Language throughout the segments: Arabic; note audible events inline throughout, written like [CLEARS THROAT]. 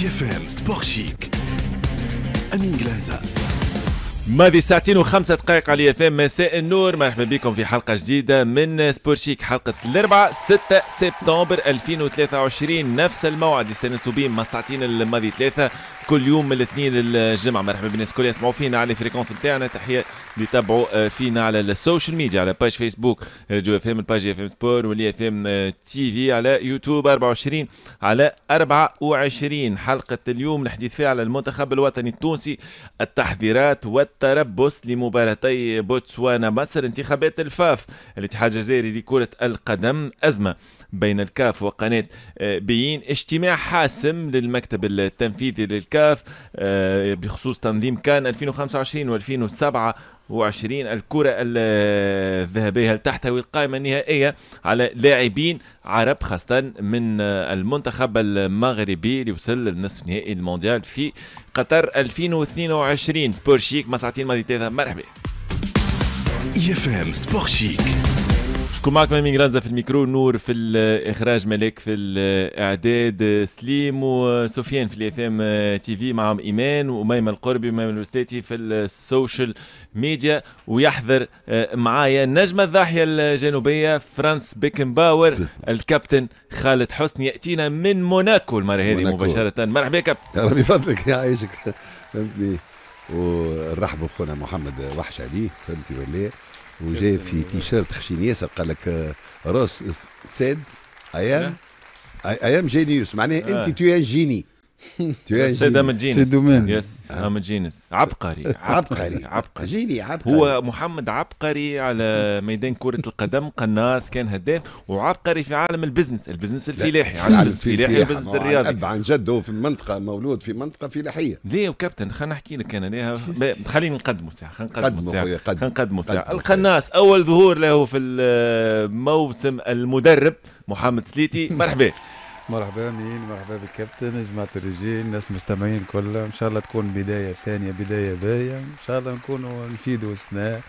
بي اف ام سبور شيك امين جلانزا ماذي ساعتين وخمسة دقائق على اف ام مساء النور مرحبا بكم في حلقة جديدة من سبور شيك حلقة الأربعاء 6 سبتمبر 2023 نفس الموعد اللي استانستوا به مع الساعتين الماضي ثلاثة كل يوم من الاثنين للجمعه مرحبا بالناس الكل يسمعوا فينا على الفريكونس بتاعنا تحيه اللي يتابعوا آه، فينا على السوشيال ميديا على باج فيسبوك راديو اف ام الباج اف ام سبور واللي اف ام تي في على يوتيوب 24 على 24 حلقه اليوم الحديث فيها على المنتخب الوطني التونسي التحضيرات والتربص لمباراتي بوتسوانا مصر انتخابات الفاف الاتحاد الجزائري لكره القدم ازمه بين الكاف وقناة آه، بيين اجتماع حاسم للمكتب التنفيذي للكاف آه، بخصوص تنظيم كان 2025 و2027 الكرة آه، الذهبية هل تحتوي القائمة النهائية على لاعبين عرب خاصة من المنتخب المغربي اللي وصل للنصف نهائي المونديال في قطر 2022 سبور شيك مساعتين ماضي مرحبا يفهم سبور شيك نشوفكم معكم امين غرانزه في الميكرو نور في الاخراج ملك في الاعداد سليم وسفيان في الاف ام تي في معهم ايمان وميمه القربي وميمه الوستاتي في السوشيال ميديا ويحضر آه، معايا النجمه الضاحيه الجنوبيه فرانس بيكنباور الكابتن خالد حسني ياتينا من موناكو المره هذه مباشره مرحبا يا كابتن ربي فضلك يعيشك فهمتني [LAUGHS] ونرحبوا بخونا محمد وحش عليه فهمتي ولا وجاي في تيشيرت خشين ياسر قال لك آه، راس آه، ساد ايام ايام جينيوس معناها آه. انت تو ان جيني [LAUGHS] سيد من جينس يس من جينس عبقري عبقري عبقري جيني عبقري هو محمد عبقري على ميدان كرة القدم قناص كان هداف وعبقري في عالم البزنس البزنس الفلاحي عالم الفلاحي البزنس الرياضي عن عن جده في منطقة مولود في منطقة فلاحية ليه وكابتن خلينا نحكي لك انا ليها خلينا نقدموا ساعة خلينا نقدموا ساعة خلينا نقدموا ساعة القناص اول ظهور له في الموسم المدرب محمد سليتي مرحبا مرحبا مين مرحبا بالكابتن جماعة الرجال الناس مستمعين كلها ان شاء الله تكون بداية ثانية بداية باهية ان شاء الله نكونوا نفيدوا السناء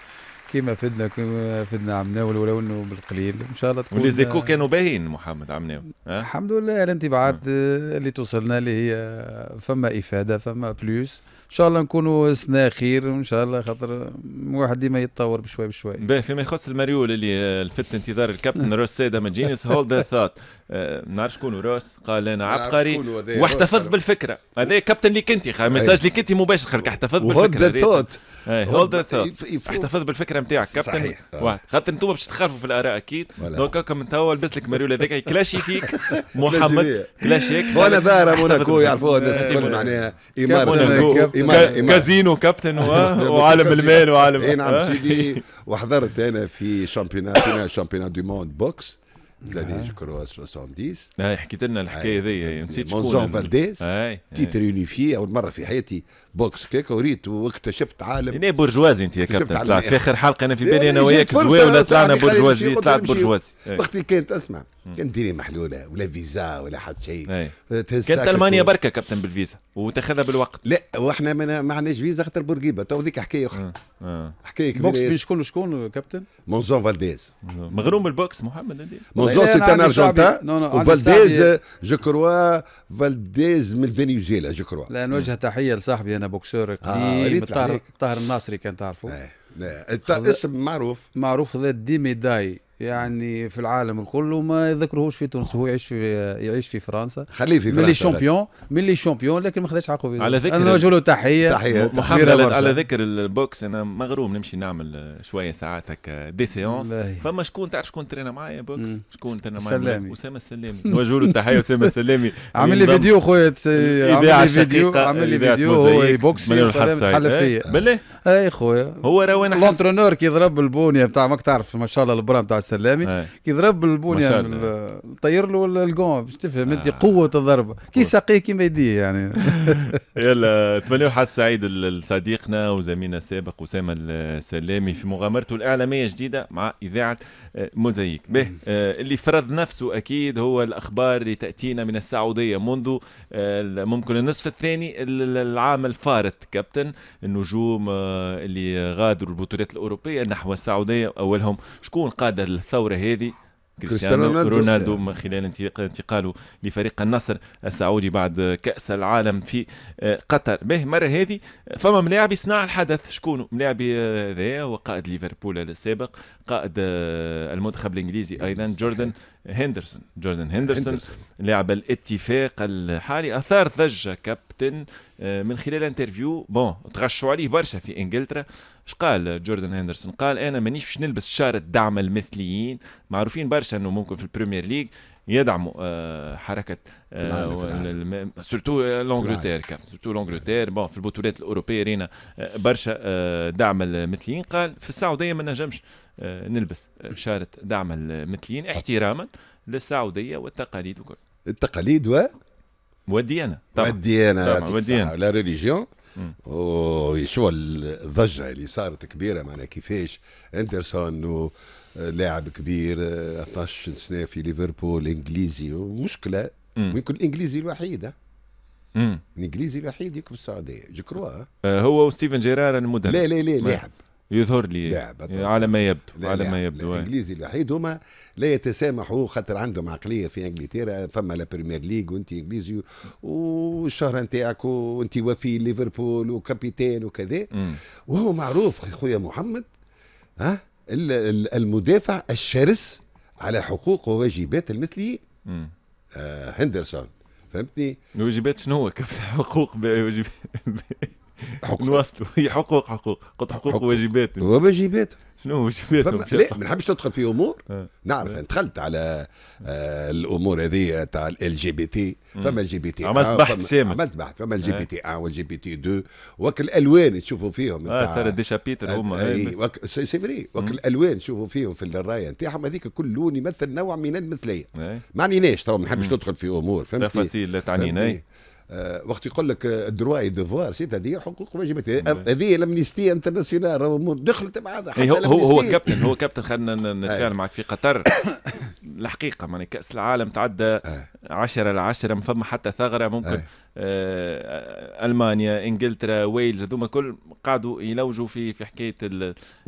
كيما فدنا كيما فدنا عمناول ولو انه بالقليل ان شاء الله تكون واللي زيكو كانوا باهين محمد عمناول الحمد لله الانطباعات آه. اللي توصلنا اللي هي فما افاده فما بلوس شاء الله نكونوا سنا خير وان شاء الله خاطر الواحد ديما يتطور بشوي بشوي باهي فيما يخص المريول اللي آه، لفت انتظار الكابتن [LAUGHS] روس سيدا من جينيس هولد ثوت نعرف شكون روس قال انا عبقري واحتفظ بالفكره هذا كابتن اللي كنت ميساج اللي كنت مباشر خلك احتفظ بالفكره هولد هولد ثوت احتفظ بالفكره نتاعك كابتن آه. خاطر انتم باش تخالفوا في الاراء اكيد دونك هكا من توا لبس لك المريول هذاك كلاشي فيك [LAUGHS] محمد كلاشيك وانا ظاهر موناكو يعرفوها [LAUGHS] الناس معناها اماره إيمان كازينو كابتن [LAUGHS] وعالم المال وعالم اي نعم سيدي وحضرت انا في شامبيونات شامبيونات دو موند بوكس زادي جو 70 اي حكيت لنا الحكايه آه، ذي يعني نسيت شكون مونزون فالديز تيتر آه، يونيفي آه. اول مره في حياتي بوكس كيك وريت واكتشفت عالم انا يعني برجوازي انت يا كابتن طلعت في اخر حلقه انا في يعني بالي انا وياك زوايه ولا طلعنا برجوازي طلعت برجوازي إيه. وقت كانت اسمع كان ديري محلوله ولا فيزا ولا حد شيء كانت المانيا بركه كابتن بالفيزا وتاخذها بالوقت لا واحنا ما عندناش فيزا خاطر بورقيبه تو هذيك حكايه اخرى حكايه كبيره بوكس بين شكون وشكون كابتن؟ مونزون فالديز مغروم بالبوكس محمد مونزون سيت ان ارجنتان وفالديز جو كروا فالديز من فنزويلا جو كروا لا نوجه تحيه لصاحبي انا بوكسور آه، قديم طاهر الناصري كان تعرفه إيه، اسم معروف معروف خذا دي ميداي يعني في العالم الكل وما يذكرهوش في تونس هو يعيش في يعيش في فرنسا خليه في فرنسا ملي شامبيون ملي شامبيون لكن ما خداش حقه فيه. على ذكر نوجه له تحيه تحيه محمد على ذكر البوكس انا مغروم نمشي نعمل شويه ساعات هكا آه، دي سيونس فما شكون تعرف شكون ترينا معايا بوكس شكون ترينا معايا سلامي اسامه السلامي نوجه [LAUGHS] له تحيه اسامه السلامي عامل لي فيديو خويا عامل لي فيديو عامل لي فيديو هو بوكس حلف إيه؟ بالله اي خويا هو روان لونترونور كي ضرب البونيه بتاع ماك تعرف ما شاء الله البرا بتاع السلامي إيه. كي ضرب البونيه طير له الجون باش تفهم انت آه. قوه الضربه كي ساقيه كيما يديه يعني [LAUGHS] يلا تمنيو حد سعيد لصديقنا وزميلنا السابق اسامه السلامي في مغامرته الاعلاميه الجديده مع اذاعه آه، موزايك به آه، اللي فرض نفسه اكيد هو الاخبار اللي تاتينا من السعوديه منذ ممكن النصف الثاني العام الفارط كابتن النجوم اللي غادروا البطولات الاوروبيه نحو السعوديه اولهم شكون قاد الثوره هذه كريستيانو رونالدو من خلال انتقاله لفريق النصر السعودي بعد كأس العالم في آه، قطر به مرة هذه فما ملاعب صناع الحدث شكون ملاعب آه، ذا وقائد ليفربول السابق قائد آه، المنتخب الانجليزي ايضا جوردن هندرسون جوردن هندرسون لاعب الاتفاق الحالي اثار ضجه كابتن من خلال انترفيو بون تغشوا عليه برشا في انجلترا اش قال جوردن هندرسون قال انا مانيش باش نلبس شارة دعم المثليين معروفين برشا انه ممكن في البريمير ليج يدعموا آه، حركه آه، سورتو آه، لونجلتير سورتو لونجلتير بون في البطولات الاوروبيه رينا برشا دعم المثليين قال في السعوديه ما نجمش نلبس شارة دعم المثليين احتراما للسعوديه والتقاليد وكل التقاليد و والديانه طبعا والديانه طبعا والديانه لا ريليجيون وشو الضجه اللي صارت كبيره معنا كيفاش اندرسون و لاعب كبير 12 آه، سنه في ليفربول انجليزي مشكله ويكون الانجليزي الوحيد الانجليزي الوحيد يكون في السعوديه جو كروا آه، هو وستيفن جيرار المدرب لا لا لا لاعب يظهر لي على ما يبدو لا على ما يبدو آه. الانجليزي الوحيد هما لا يتسامحوا خاطر عندهم عقليه في انجلترا فما لا بريمير ليج وانت انجليزي والشهر نتاعك وانت وفي ليفربول وكابيتان وكذا وهو معروف خويا محمد ها المدافع الشرس على حقوق وواجبات المثلي آه هندرسون فهمتني؟ الواجبات شنو هو حقوق واجبات حقوق نواصلوا [LAUGHS] هي حقوق حقوق قلت حقوق, حقوق وواجبات وواجبات شنو واجبات لا ما نحبش ندخل في امور أه. نعرف أه. دخلت على آه الامور هذه تاع ال جي بي تي فما الجي بي تي عملت آه، بحث سامي عملت بحث فما الجي آه. بي تي 1 آه والجي بي تي 2 وك الالوان تشوفوا فيهم اه صار دي شابيتر هما وك سي فري وك الالوان تشوفوا فيهم في الرايه نتاعهم هذيك كل لون يمثل نوع من المثليه ما عنيناش تو ما نحبش ندخل في امور فهمت تفاصيل لا تعنينا آه، وقت يقول لك الدروا اي ديفوار سيت هذه حقوق واجبات هذه الامنيستي انترناسيونال دخلت مع هذا إيه، هو هو كابتن هو كابتن خلينا نتفاعل معك في قطر [COUGHS] الحقيقه معناها كاس العالم تعدى 10 ل 10 ما فما حتى ثغره ممكن آه، المانيا انجلترا ويلز هذوما الكل قعدوا يلوجوا في في حكايه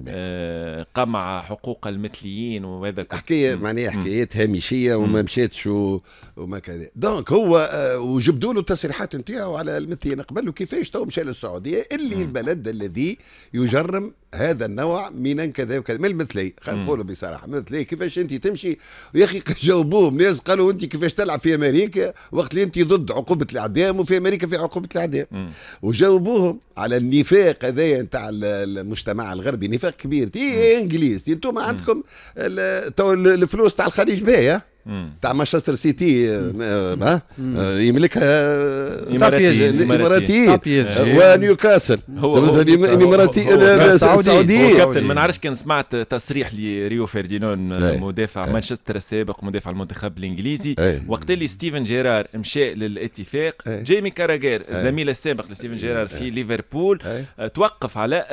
آه، قمع حقوق المثليين وهذا حكايه معناها حكايات هامشيه وما مشاتش وما كذا دونك هو وجبدوا له الجناحات نتاعو على المثية نقبل كيفاش تو مشى للسعودية اللي مم. البلد الذي يجرم هذا النوع من كذا وكذا من المثلي خلينا نقولوا بصراحة مثلي كيفاش أنت تمشي يا أخي جاوبوهم ناس قالوا أنت كيفاش تلعب في أمريكا وقت اللي أنت ضد عقوبة الإعدام وفي أمريكا في عقوبة الإعدام وجاوبوهم على النفاق هذايا نتاع المجتمع الغربي نفاق كبير تي انجليز انتم عندكم الفلوس تاع الخليج باهيه تاع مانشستر سيتي آه، يملكها الاماراتي آه، ونيوكاسل الاماراتي السعودي كابتن ما نعرفش كان سمعت تصريح لريو فيردينون آه، مدافع مانشستر السابق مدافع المنتخب الانجليزي وقت اللي ستيفن جيرار مشى للاتفاق جيمي كاراغير الزميل السابق لستيفن جيرار في ليفربول توقف على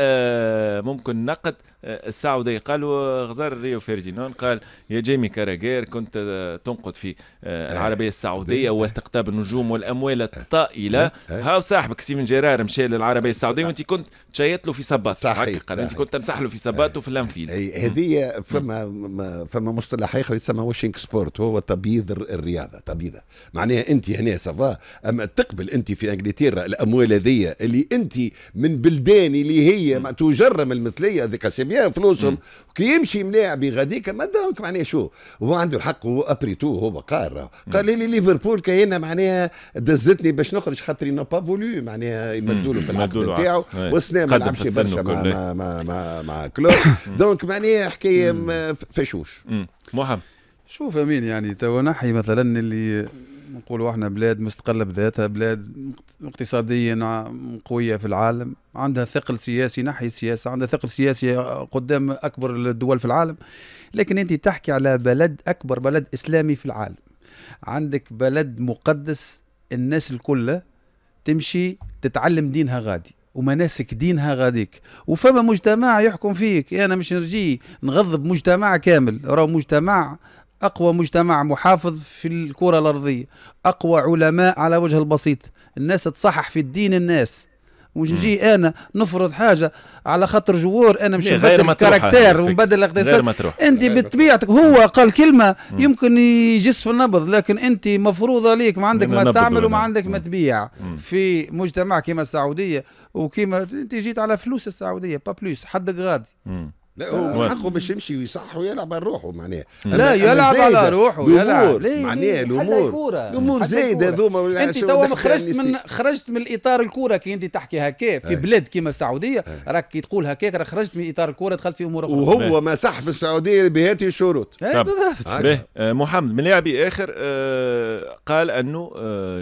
ممكن نقد السعودي قال غزار ريو فيرديناند قال يا جيمي كاراغير كنت آه، تنقد في آه، إيه، العربيه السعوديه إيه، واستقطاب النجوم إيه، والاموال الطائله هاو صاحبك سيفن جيرار مشى للعربيه السعوديه وانت كنت تشيط له في صباته صحيح انت كنت تمسح له في صباته وفي الأنفيل هذه فما فما مصطلح اخر يسمى واشينغ سبورت هو تبييض الرياضه تبييضه معناها انت هنا سافا اما تقبل انت في انجلترا الاموال هذه اللي انت من بلدان اللي هي تجرم المثليه هذيك مليان فلوسهم كي يمشي ملاعب غاديك ما دونك معناها شو هو عنده الحق هو ابري تو هو قار قال لي ليفربول كاينه معناها دزتني باش نخرج خاطر نو با فولو معناها يمدوا له في العقد نتاعو إيه. والسنه ما لعبش برشا مع, مع, مع, مع, مع كلوب دونك معناها حكايه فشوش محمد شوف امين يعني تو نحي مثلا اللي نقولوا احنا بلاد مستقله بذاتها بلاد اقتصاديا قويه في العالم عندها ثقل سياسي نحي السياسه عندها ثقل سياسي قدام اكبر الدول في العالم لكن انت تحكي على بلد اكبر بلد اسلامي في العالم عندك بلد مقدس الناس الكل تمشي تتعلم دينها غادي ومناسك دينها غاديك وفما مجتمع يحكم فيك انا مش نرجي نغضب مجتمع كامل راه مجتمع أقوى مجتمع محافظ في الكرة الأرضية أقوى علماء على وجه البسيط الناس تصحح في الدين الناس مش نجي انا نفرض حاجه على خاطر جوار انا مش نبدل الكاركتير ونبدل الاقتصاد انت بطبيعتك هو قال كلمه مم. يمكن يجس في النبض لكن انت مفروض عليك ما عندك ما تعمل وما عندك ما تبيع في مجتمع كما السعوديه وكما انت جيت على فلوس السعوديه با بلوس حدك غادي مم. لا آه. هو حقه باش يمشي ويصح ويلعب على روحه معناها لا يلعب على روحه يلعب معناها الامور الامور زايده هذوما انت توا خرجت من خرجت من اطار الكوره كي انت تحكي هكا في بلاد كيما السعوديه راك كي تقول هكاك راك خرجت من اطار الكوره دخلت في امور اخرى وهو ما صح في السعوديه بهذه الشروط آه، محمد من لاعبي اخر آه، قال انه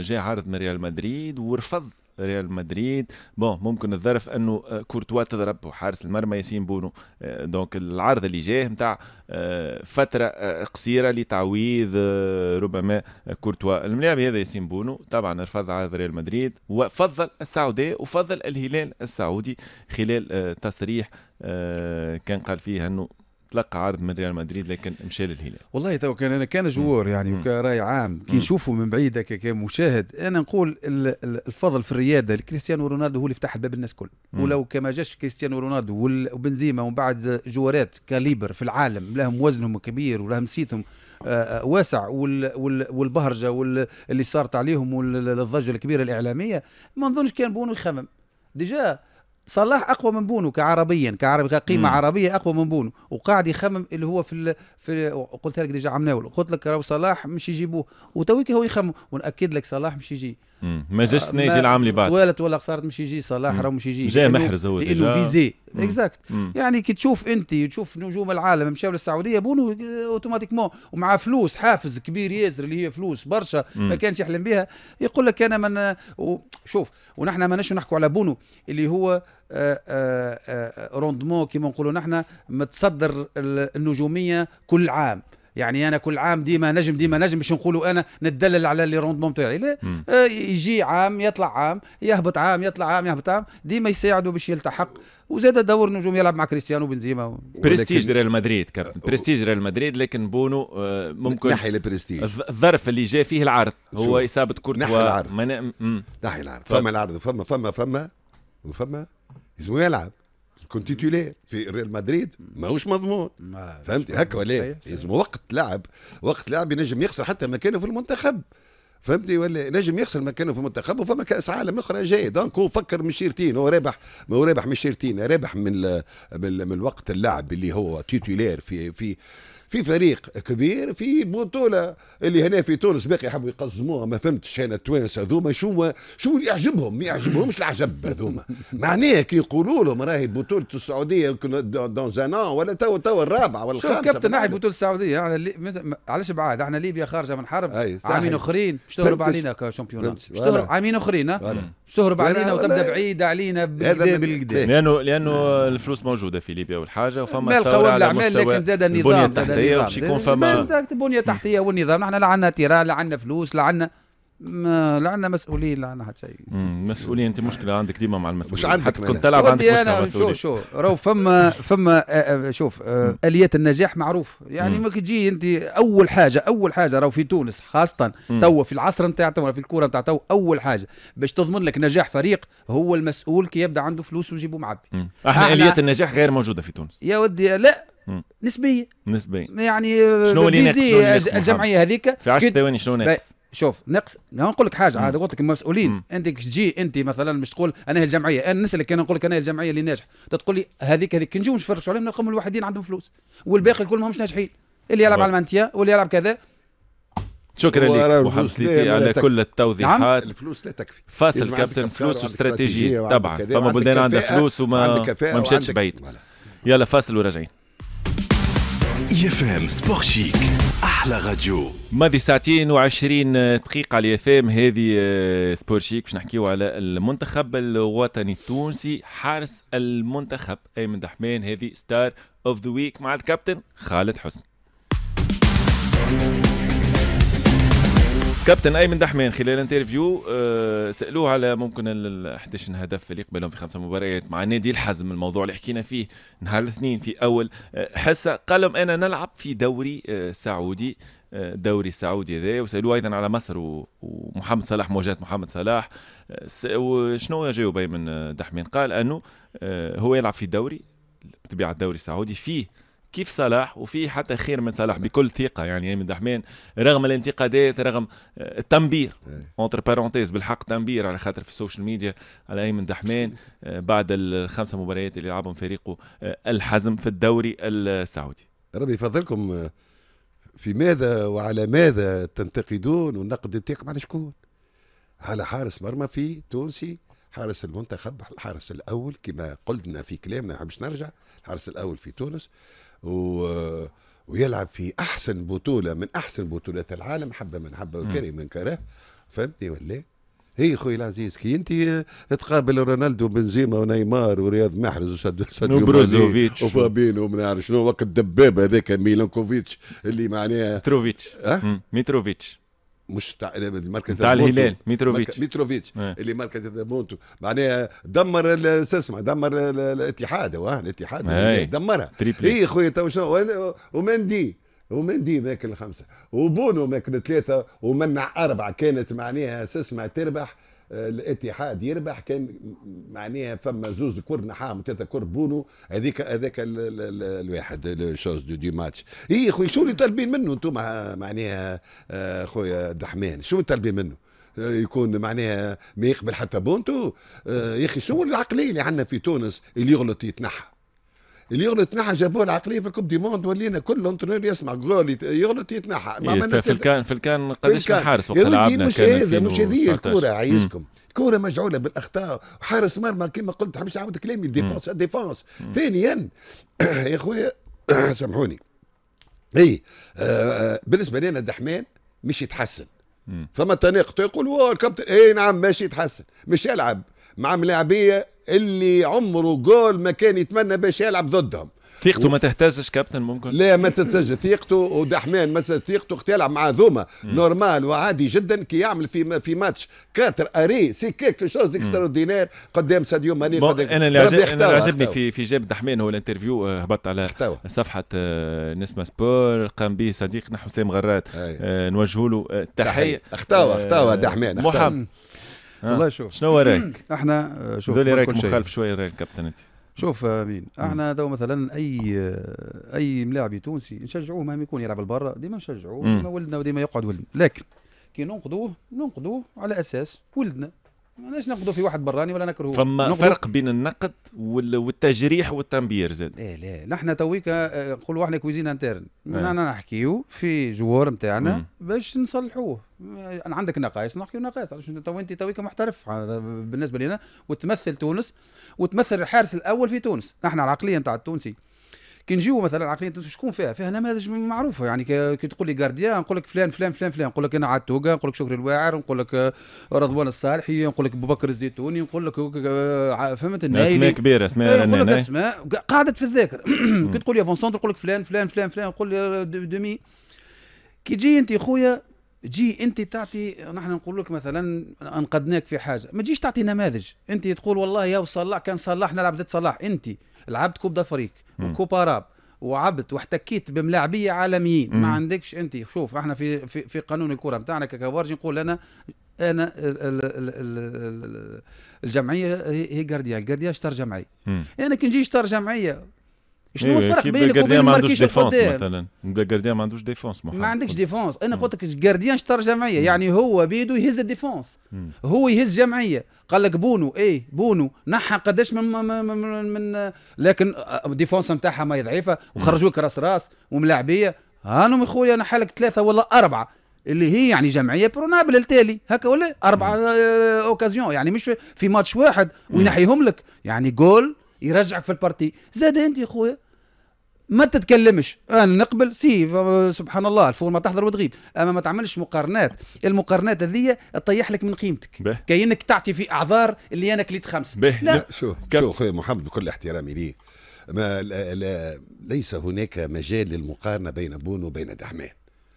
جاء عرض من ريال مدريد ورفض ريال مدريد بون ممكن الظرف انه آه، كورتوا تضرب وحارس المرمى ياسين بونو دونك آه، العرض اللي جاه نتاع آه، فتره قصيره لتعويض ربما كورتوا الملاعب هذا ياسين بونو طبعا رفض عرض ريال مدريد وفضل السعوديه وفضل الهلال السعودي خلال تصريح كان قال فيه انه تلقى عرض من ريال مدريد لكن مشى للهلال والله تو كان انا كان جوار يعني وكراي عام كي نشوفه من بعيد كمشاهد انا نقول الفضل في الرياده لكريستيانو رونالدو هو اللي فتح الباب للناس الكل ولو كما جاش كريستيانو رونالدو وبنزيما ومن بعد جوارات كاليبر في العالم لهم وزنهم كبير ولهم سيتهم آه، آه، واسع والبهرجه اللي صارت عليهم والضجه الكبيره الاعلاميه ما نظنش كان بونو يخمم ديجا صلاح اقوى من بونو كعربيا كعربي كقيمه مم. عربيه اقوى من بونو وقاعد يخمم اللي هو في ال... في قلت لك ديجا عم ناول قلت لك راهو صلاح مش يجيبوه وتويك هو يخمم وناكد لك صلاح مش يجي ما جاش آه، سنيجي العام اللي بعد طوالت ولا قصارت مش يجي صلاح راه مش يجي جا محرز هو لانه فيزي اكزاكت يعني كي تشوف انت تشوف نجوم العالم مشاو للسعوديه بونو اوتوماتيكمون آه، ومع فلوس حافز كبير ياسر اللي هي فلوس برشا ما كانش يحلم بها يقول لك انا من آه، شوف ونحن ما نحكوا على بونو اللي هو روندمون كيما نقولوا نحن متصدر النجوميه كل عام يعني انا كل عام ديما نجم ديما نجم باش نقولوا انا ندلل على لي روندمون تاعي لا آه، يجي عام يطلع عام يهبط عام يطلع عام يهبط عام ديما يساعدوا باش يلتحق وزاد دور نجوم يلعب مع كريستيانو بنزيما برستيج ريال مدريد كابتن برستيج ريال مدريد لكن بونو آه، ممكن نحي البرستيج الظرف اللي جاء فيه العرض هو اصابه كورتوا نحي العرض من... نحي العرض فما العرض فما فما فما وفما يلزمو يلعب كنت تيتولير في ريال مدريد ماهوش مضمون ما فهمت هكا ولا إيه؟ لازم وقت لعب وقت لعب ينجم يخسر حتى مكانه في المنتخب فهمتي ولا نجم يخسر مكانه في المنتخب وفما كاس عالم اخرى جاي دونك هو فكر من شيرتين هو رابح هو رابح من شيرتين رابح من من, من الوقت اللعب اللي هو تيتولير في في في فريق كبير في بطوله اللي هنا في تونس باقي يحبوا يقزموها ما فهمتش انا التوانسه هذوما شو شو يعجبهم ما يعجبهمش العجب هذوما معناها كي يقولوا لهم راهي بطوله السعوديه دون زان ولا تو تو الرابعه ولا الخامسه كابتن ناحية بطوله السعوديه علاش بعاد احنا ليبيا خارجه من حرب عامين اخرين باش تهرب علينا كشامبيونات باش تهرب عامين اخرين تهرب علينا وتبدا بعيده علينا بالقدا لانه لانه الفلوس موجوده في ليبيا والحاجه وفما مال قوام الاعمال لكن زاد النظام البنيه التحتيه باش يكون فما البنيه التحتيه والنظام نحن لا عندنا تيران لا عندنا فلوس لا عندنا ما لا عندنا مسؤولين لا عندنا حتى شيء مسؤولين انت مشكله عندك ديما مع المسؤولين مش عندك حتى كنت تلعب عندك مشكله مع شو شو رو فما فما شوف اليات النجاح معروف يعني ما تجي انت اول حاجه اول حاجه رو في تونس خاصه تو في العصر نتاع تو في الكوره نتاع تو اول حاجه باش تضمن لك نجاح فريق هو المسؤول كي يبدا عنده فلوس ويجيبوا معبي احنا اليات النجاح غير موجوده في تونس يا ودي لا نسبيه نسبيه يعني شنو اللي ناقص الجمعيه هذيك في 10 ثواني شنو ناقص شوف نقص نقول نعم، لك حاجه عاد قلت لك المسؤولين انت تجي انت مثلا مش تقول انا هي الجمعيه انا نسالك انا نقول لك انا هي الجمعيه اللي ناجحه تقول لي هذيك هذيك كي نجيو نفرجوا عليهم نلقاهم الوحيدين عندهم فلوس والباقي كلهم مش ناجحين اللي يلعب على المانتيا واللي يلعب كذا شكرا لك محمد سليتي على كل التوضيحات نعم. الفلوس لا تكفي فاصل كابتن فلوس واستراتيجيه طبعا فما بلدان عندها فلوس وما ما مشاتش بعيد يلا فاصل وراجعين اف ام سبور شيك احلى راديو ماضي ساعتين وعشرين دقيقة على اف ام هذه آه، سبور شيك باش نحكيو على المنتخب الوطني التونسي حارس المنتخب ايمن دحمان هذه ستار اوف ذا ويك مع الكابتن خالد حسن كابتن ايمن دحمان خلال انترفيو أه سالوه على ممكن ال 11 هدف اللي قبلهم في خمسه مباريات مع نادي الحزم الموضوع اللي حكينا فيه نهار الاثنين في اول آه، حصه قال لهم انا نلعب في دوري آه، سعودي الدوري آه، السعودي هذا وسالوه ايضا على مصر ومحمد صلاح مواجهه محمد صلاح وشنو جاوب ايمن دحمان قال انه هو يلعب في دوري بطبيعه الدوري السعودي فيه كيف صلاح وفي حتى خير من صلاح بكل ثقه يعني يا دحمان رغم الانتقادات رغم التنبير اونتر بارونتيز بالحق تنبير على خاطر في السوشيال ميديا على ايمن دحمان آه، بعد الخمسه مباريات اللي لعبهم فريقه آه، الحزم في الدوري السعودي ربي يفضلكم آه، في ماذا وعلى ماذا تنتقدون والنقد ينتقم على شكون على حارس مرمى في تونسي حارس المنتخب الحارس الاول كما قلنا في كلامنا باش نرجع الحارس الاول في تونس و ويلعب في احسن بطوله من احسن بطولات العالم حبه من حبه وكره من كره فهمتني ولا هي خويا العزيز كي انت تقابل رونالدو بنزيما ونيمار ورياض محرز وساديو بروزوفيتش وفابينو وما نعرف شنو وقت الدبابه هذاك ميلانكوفيتش اللي معناها تروفيتش أه؟ متروفيتش مش تاع المركز تاع الهلال ميتروفيتش ميتروفيتش ايه. اللي ماركه مونتو معناها دمر شو اسمه دمر الاتحاد واه الاتحاد ايه. دمرها اي خويا تو شنو ومندي ومندي ماكل خمسه وبونو ماكل ثلاثه ومنع اربعه كانت معناها شو اسمه تربح آه، الاتحاد يربح كان معناها فما زوز كور نحام ثلاثه كور بونو هذيك هذاك الواحد الشوز دو دي ماتش اي خويا شو اللي طالبين منه انتم آه، معناها آه، خويا دحمان شو طالبين منه يكون معناها ما يقبل حتى بونتو يا اخي شو العقليه اللي عندنا في تونس اللي يغلط يتنحى يغلط تنحى جابوه العقليه في الكوب دي موند ولينا كل انترنور يسمع جول يغلط يتنحى ما عملنا إيه، في الكان في الكان قداش في حارس وقت لعبنا مش هذا مش هذه الكوره عايشكم كورة مجعولة بالأخطاء وحارس مرمى كما قلت حبش عاود كلامي ديفونس ديفونس ثانيا [CLEARS THROAT] يا خويا [CLEARS THROAT] سامحوني اي آه،, آه بالنسبة لنا دحمان مش يتحسن فما تناقض يقول هو الكابتن اي نعم ماشي يتحسن مش يلعب مع ملاعبيه اللي عمره جول ما كان يتمنى باش يلعب ضدهم ثقته و... ما تهتزش كابتن ممكن لا ما تهتزش ثقته ودحمان مثلا ثقته وقت يلعب مع ذوما نورمال وعادي جدا كي يعمل في ما في ماتش كاتر اري سي كيك شوز اكسترودينير قدام ساديو ماني قدام انا اللي عجبني في في جاب دحمان هو الانترفيو آه، هبط على اختوى. صفحه آه، نسمه سبور قام به صديقنا حسام غرات آه، نوجه له التحيه اختاوى اختاوى دحمان محمد آه. والله شوف شنو رايك؟ [CLEARS THROAT] احنا آه، شوف ذولي رايك مخالف شويه رايك كابتن انت شوف امين آه، احنا دو مثلا اي اي ملاعبي تونسي نشجعوه مهما يكون يلعب لبرا ديما نشجعوه ديما ولدنا وديما يقعد ولدنا لكن كي ننقدوه ننقدوه على اساس ولدنا علاش نقدوا في واحد براني ولا نكرهوه فما فرق بين النقد والتجريح والتنبير زاد ايه لا نحن تويك آه، آه، نقولوا احنا كويزين انترن انا إيه. نحكيو في جوار نتاعنا باش نصلحوه آه، عندك نقائص نحكيو نقائص علاش انت انت تويك محترف بالنسبه لنا وتمثل تونس وتمثل الحارس الاول في تونس نحن العقليه نتاع التونسي كي نجيو مثلا عقليه تونس شكون فيها؟ فيها نماذج معروفه يعني كي تقول لي غارديان نقول لك فلان فلان فلان فلان نقول لك انا عاد توقا نقول لك شكري الواعر نقول لك رضوان الصالحي نقول لك ابو بكر الزيتوني نقول لك فهمت النايلي اسماء كبيره اسماء إيه، اسماء قعدت في الذاكره [CLEARS THROAT] كي تقول لي افون سونتر نقول لك فلان فلان فلان فلان نقول لي دومي كي تجي انت خويا جي انت تعطي نحن نقول لك مثلا انقذناك في حاجه ما تجيش تعطي نماذج انت تقول والله يا صلاح كان صلاح نلعب زاد صلاح انت لعبت كوب دافريك وكوب اراب وعبت واحتكيت بملاعبيه عالميين ما عندكش انت شوف احنا في في, في قانون الكره بتاعنا ككوارج نقول انا انا الجمعيه هي جارديا جارديا اشتر جمعيه انا كي نجي شطر جمعيه شنو الفرق إيه، بينك وبين ما عندوش ديفونس مثلا جارديان ما عندوش ديفونس محمد ما عندكش ديفونس انا قلت لك جارديان شطر جمعيه يعني هو بيدو يهز الديفونس هو يهز جمعيه قال لك بونو اي بونو نحى قداش من من, من, لكن آه، الديفونس نتاعها ما هي ضعيفه وخرجوا لك راس راس وملاعبيه يا خويا انا حالك ثلاثه ولا اربعه اللي هي يعني جمعيه برونابل التالي هكا ولا اربعه اوكازيون آه، يعني مش في ماتش واحد وينحيهم لك يعني جول يرجعك في البارتي زاد انت يا خويا ما تتكلمش انا نقبل سي سبحان الله الفور ما تحضر وتغيب اما ما تعملش مقارنات المقارنات هذيا تطيح لك من قيمتك كانك تعطي في اعذار اللي انا كليت خمسه لا. لا شوف شو خويا محمد بكل احترامي ليه ما لا لا ليس هناك مجال للمقارنه بين بونو وبين دحمان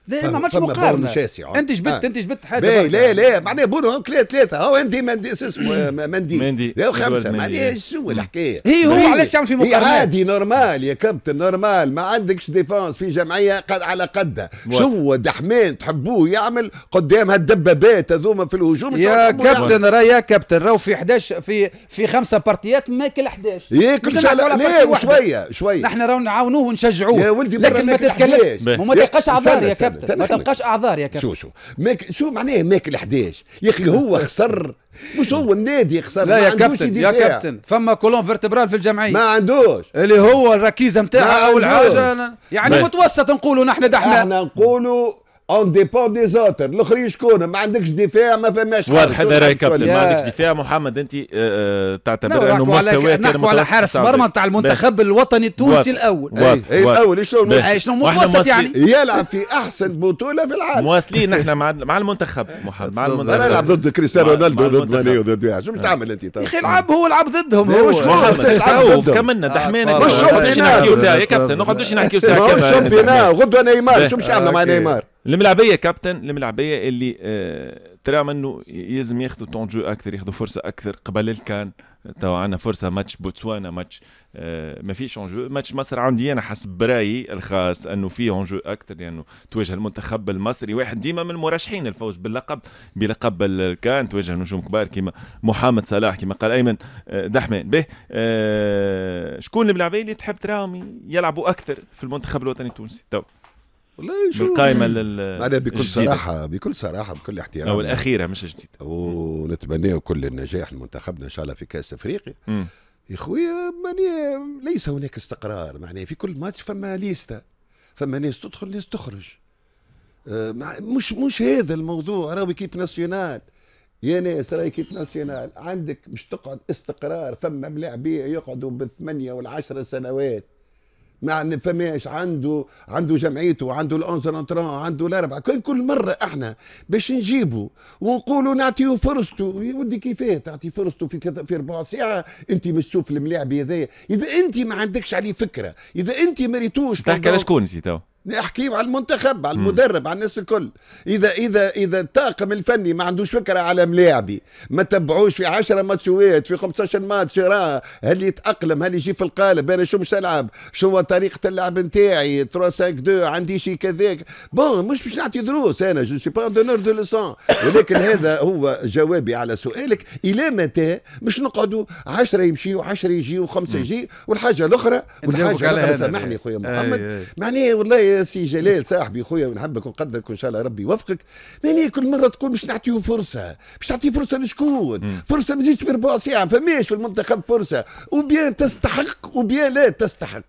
لا ما عملتش مقارنه انت جبت آه. انت جبت حاجه لا لا يعني. لا معناها بونو هو ثلاثه هو عندي مندي اسمه آه، مندي مندي خمسه معناها شو الحكايه هي هو علاش تعمل في مقارنه عادي نورمال يا كابتن نورمال ما عندكش ديفونس في جمعيه قد على قدها شو دحمان تحبوه يعمل قدام هالدبابات هذوما في الهجوم يا كابتن راه يا كابتن راه في 11 في في خمسه بارتيات ماكل 11 ياكل لا شويه شويه نحن راه نعاونوه ونشجعوه يا ولدي لكن ما تتكلمش وما تلقاش عذار يا كابتن ثابته ما تلقاش اعذار يا كابتن شو شو ماك شو معناها ماكل 11 يا اخي هو خسر مش هو النادي خسر لا يا كابتن يا كابتن فما كولون فيرتبرال في الجمعيه ما عندوش اللي هو الركيزه نتاعها اول حاجه يعني متوسط نقولوا نحن دحنا احنا نقولوا اون ديبون دي زوتر الاخرين شكون ما عندكش دفاع ما فماش واضح هذا راهي كابتن ما عندكش دفاع محمد انت تعتبر انه مستوى كان نحكوا على حارس مرمى تاع المنتخب الوطني التونسي الاول إيه، إيه، الاول شنو شنو متوسط يعني يلعب في احسن بطوله في العالم مواصلين نحن مع مع المنتخب محمد مع المنتخب انا العب ضد كريستيانو رونالدو ضد ماني وضد شنو تعمل انت طيب. يا اخي العب هو العب ضدهم إيه، هو محمد كملنا دحمان مش نحكيو ساعه يا كابتن نقعدوش نحكيو ساعه كامله غدوه نيمار شو باش عامله مع نيمار الملعبيه كابتن الملعبيه اللي آه ترى منه يلزم ياخذوا طون جو اكثر ياخذوا فرصه اكثر قبل الكان تو عندنا فرصه ماتش بوتسوانا ماتش آه ما فيش اون جو ماتش مصر عندي انا حسب برايي الخاص انه فيه جو اكثر لانه يعني تواجه المنتخب المصري واحد ديما من المرشحين الفوز باللقب بلقب الكان تواجه نجوم كبار كيما محمد صلاح كيما قال ايمن آه, دحمان به آه شكون الملعبيه اللي تحب تراهم يلعبوا اكثر في المنتخب الوطني التونسي تو والله شو القائمه يعني؟ لل انا بكل الجديدة. صراحه بكل صراحه بكل احترام او الاخيره مش جديده ونتمنى كل النجاح لمنتخبنا ان شاء الله في كاس افريقيا يا خويا معناها ليس هناك استقرار معناها في كل ماتش فما ليستا فما ناس تدخل ناس تخرج آه، مش مش هذا الموضوع راهو كيب ناسيونال يا ناس راهي كيب ناسيونال عندك مش تقعد استقرار فما ملاعبيه يقعدوا بالثمانيه والعشره سنوات ما فماش عنده عنده جمعيته الانزر انتران عنده الاربعه كل كل مره احنا باش نجيبه ونقولوا نعطيه فرصته يا ودي كيفاه تعطي فرصته في كذا في ربع ساعه انت مش تشوف الملاعب هذايا اذا انت ما عندكش عليه فكره اذا انت ما ريتوش تحكي على شكون سي نحكي على المنتخب على المدرب على الناس الكل اذا اذا اذا الطاقم الفني ما عندوش فكره على ملاعبي ما تبعوش في 10 ماتشات في 15 ماتش راه هل يتاقلم هل يجي في القالب انا شو مش العب شو طريقه اللعب نتاعي 3 5 2 عندي شي كذاك بون مش باش نعطي دروس انا جو سي با دونور دو ليسون ولكن [COUGHS] هذا هو جوابي على سؤالك الى متى مش نقعدوا 10 يمشيوا 10 يجيوا 5 يجي والحاجه الاخرى والحاجه الاخرى سامحني إيه. خويا آه، محمد إيه. معني والله يا سي جلال صاحبي خويا ونحبك ونقدرك وان شاء الله ربي يوفقك ماني كل مره تقول باش نعطيو فرصه باش نعطيه فرصه لشكون فرصه ما تجيش في ربع ساعه فماش في المنتخب فرصه وبيان تستحق وبيان لا تستحق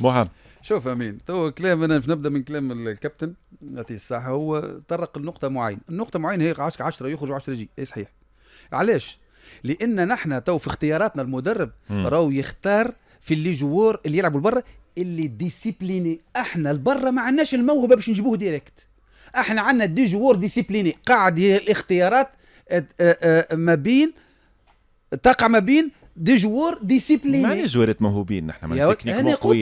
محمد شوف امين تو كلام انا نبدا من كلام الكابتن يعطيه الصحه هو طرق لنقطه معينه النقطه معينه هي 10 10 يخرج و10 يجي اي صحيح علاش لان نحن تو في اختياراتنا المدرب راهو يختار في اللي جوار اللي يلعبوا لبرا اللي ديسيبليني احنا لبرا ما عندناش الموهبه باش نجيبوه ديريكت احنا عندنا دي جوور ديسيبليني قاعد الاختيارات ما بين تقع ما بين دي جوار ديسيبليني ماني جوارات موهوبين نحن من تكنيك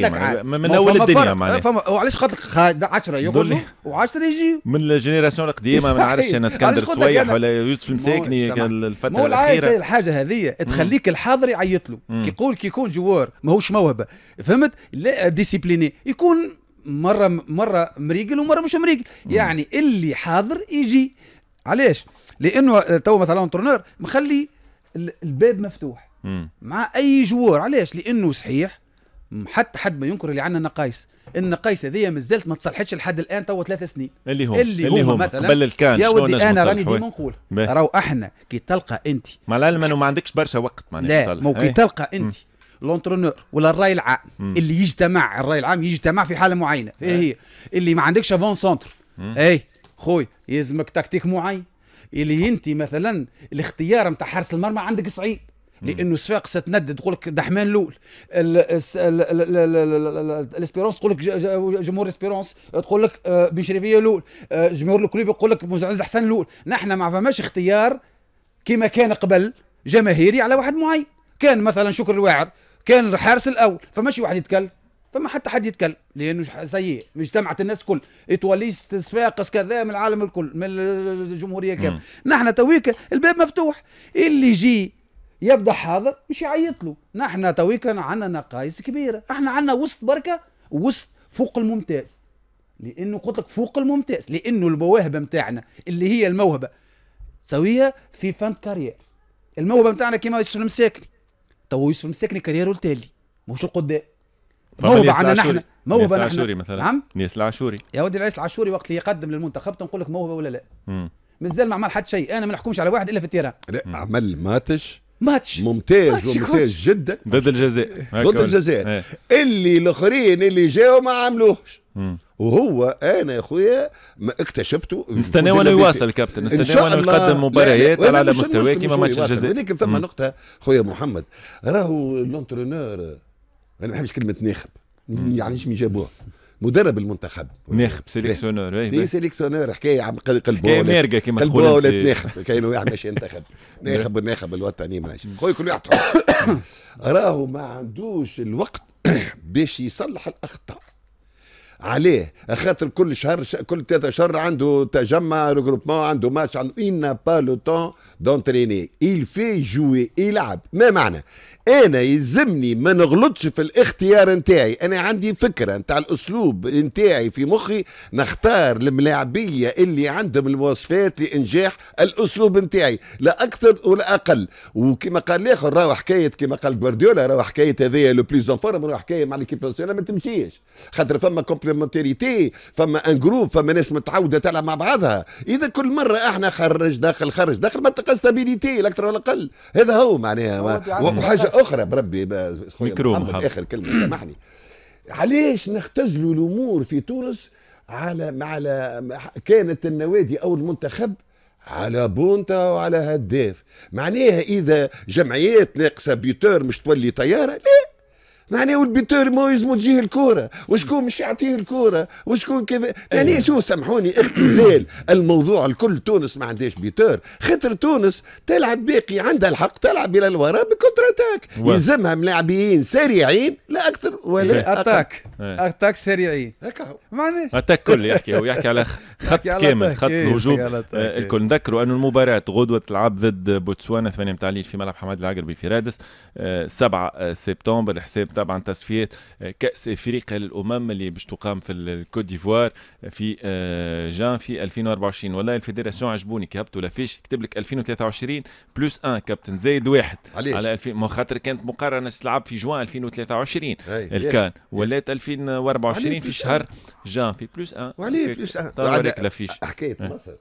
انا من, اول الدنيا معناها فما وعلاش خاطر 10 يخرجوا و10 يجيو من الجينيراسيون القديمه ما نعرفش انا اسكندر سويح ولا يوسف المساكني الفتره الاخيره الحاجه هذه تخليك الحاضر يعيط له كي يقول كي يكون جوار ماهوش موهبه فهمت لا ديسيبليني يكون مره مره مريقل ومره مش مريقل يعني اللي حاضر يجي علاش لانه تو مثلا انترونور مخلي الباب مفتوح مع اي جوار علاش لانه صحيح حتى حد ما ينكر اللي عندنا نقايص النقايص هذيا مازالت ما تصلحتش لحد الان تو ثلاث سنين اللي هم اللي, اللي هم, هم مثلا قبل الكان يا ودي انا راني ديما نقول راهو احنا كي تلقى انت مع العلم انه ما عندكش برشا وقت معناها لا مو كي إيه. تلقى انت لونترونور ولا الراي العام مم. اللي يجتمع الراي العام يجتمع في حاله معينه ايه هي إيه. اللي ما عندكش افون سونتر اي خوي يلزمك تكتيك معين اللي انت مثلا الاختيار نتاع حارس المرمى عندك صعيب لانه الصفاقس ستندد تقول لك دحمان الاول الاسبيرونس تقول لك جمهور آه، اسبيرونس تقول لك بن شريفيه الاول آه، جمهور الكلوب يقول لك عز حسن الاول نحن ما فماش اختيار كما كان قبل جماهيري على واحد معين كان مثلا شكر الواعر كان الحارس الاول فماشي واحد يتكلم فما حتى حد يتكلم لانه سيء اجتمعت الناس كل اتواليس صفاقس كذا من العالم الكل من الجمهوريه كامل نحن تويك الباب مفتوح اللي يجي يبدا حاضر مش يعيط له نحن تويكا عندنا نقائص كبيره احنا عندنا وسط بركه وسط فوق الممتاز لانه قلت لك فوق الممتاز لانه المواهب نتاعنا اللي هي الموهبه تسويها في فانت كارير الموهبه نتاعنا كيما يوسف المساكني تو يوسف المساكني كاريره التالي مش القدام موهبه عندنا نحن موهبه نحن العاشوري مثلا نعم نياس العاشوري يا ودي نيس العاشوري وقت اللي يقدم للمنتخب تنقول لك موهبه ولا لا مازال ما عمل حد شيء انا ما نحكمش على واحد الا في التيران لا عمل ماتش ماتش ممتاز ماتش ممتاز جدا ضد الجزائر ضد الجزائر ايه. اللي الاخرين اللي جاوا ما عملوهش وهو انا يا اخويا ما اكتشفته نستناو انه يواصل الكابتن نستناو انه يقدم مباريات على على مستوى كيما ماتش الجزائر ولكن فما نقطه خويا محمد راهو لونترونور انا ما نحبش كلمه ناخب يعني شنو جابوه مدرب المنتخب ناخب سيليكسيونور اي سيليكسيونور حكايه عم قلبه حكايه مارقه كما تقول قلبه ولاد ناخب كاين واحد ماشي ينتخب ناخب الناخب الوطني ماشي خويا كل واحد [COUGHS] راهو ما عندوش الوقت [COUGHS] باش يصلح الاخطاء عليه خاطر كل شهر ش... كل ثلاثة شهر عنده تجمع ريغروبمون عنده ماتش عنده il با لو تون دونتريني إل في جوي يلعب ما معنى انا يلزمني ما نغلطش في الاختيار نتاعي انا عندي فكره نتاع الاسلوب نتاعي في مخي نختار الملاعبيه اللي عندهم المواصفات لانجاح الاسلوب نتاعي لا اكثر ولا اقل وكما قال الاخر راهو حكايه كما قال جوارديولا راهو حكايه هذايا لو بليز اون فورم راهو حكايه مع ليكيب ناسيونال ما تمشيش خاطر فما كومبليمونتيريتي فما ان جروب فما ناس متعوده تلعب مع بعضها اذا كل مره احنا خرج داخل خرج داخل ما ستابيليتي لا اكثر ولا اقل هذا هو معناها وحاجه اخرى بربي خويا محمد اخر كلمه سامحني علاش نختزلوا الامور في تونس على على كانت النوادي او المنتخب على بونتا وعلى هداف معناها اذا جمعيات ناقصه بيتور مش تولي طياره لا معناها والبيتور ما يزمو تجيه الكوره وشكون مش يعطيه الكوره وشكون كيف يعني إيه. شو سامحوني اختزال الموضوع الكل تونس ما عندهاش بيتور خاطر تونس تلعب باقي عندها الحق تلعب الى الوراء بكونتر اتاك يلزمها ملاعبيين سريعين لا اكثر ولا إيه. اتاك إيه. اتاك سريعين هكا هو معناش اتاك كل يحكي هو يحكي على [LAUGHS] خط كامل خط الهجوم آه، الكل نذكروا انه المباراه غدوه تلعب ضد بوتسوانا 8 متاع في ملعب حماد العقربي في رادس 7 آه، سبتمبر الحساب طبعا تصفيات آه، كاس افريقيا للامم اللي باش تقام في الكوت ديفوار آه، في آه، جانفي 2024 والله الفيدراسيون عجبوني كهبطوا لافيش كتب لك 2023 بلس 1 كابتن زايد واحد عليش. على 2000 ما خاطر كانت مقارنه تلعب في جوان 2023 الكان ولات 2024 في شهر جانفي بلس 1 وعليه بلس 1 طلع طيب، لافيش حكايه مصر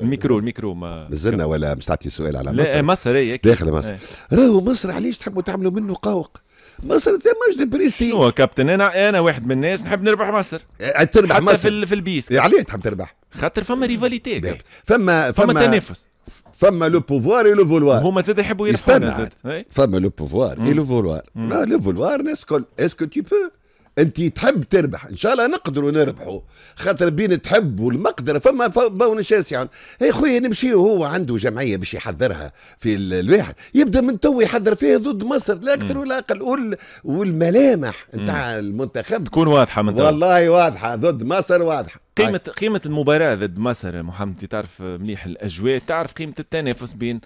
الميكرو الميكرو ما مازلنا ولا مش تعطي سؤال على مصر لا مصر هي إيه، داخل مصر راهو مصر علاش تحبوا تعملوا منه قوق مصر ماجد بريستي شنو كابتن انا انا واحد من الناس نحب نربح مصر إيه، تربح حتى مصر في, البيس إيه، علاش تحب تربح؟ خاطر فما ريفاليتي إيه، فما فما, فما تنافس فما لو بوفوار اي لو فولوار هما زاد يحبوا يربحونا زاد فما لو بوفوار اي لو فولوار لو فولوار ناس الكل اسكو تي بو انت تحب تربح ان شاء الله نقدروا نربحوا خاطر بين تحب والمقدره فما فما شاسع يعني. يا خويا نمشي هو عنده جمعيه باش يحذرها في الواحد يبدا من تو يحذر فيها ضد مصر لا اكثر ولا اقل والملامح نتاع المنتخب تكون واضحه من والله واضحه ضد مصر واضحه قيمه قيمه المباراه ضد مصر محمد تعرف مليح الاجواء تعرف قيمه التنافس بين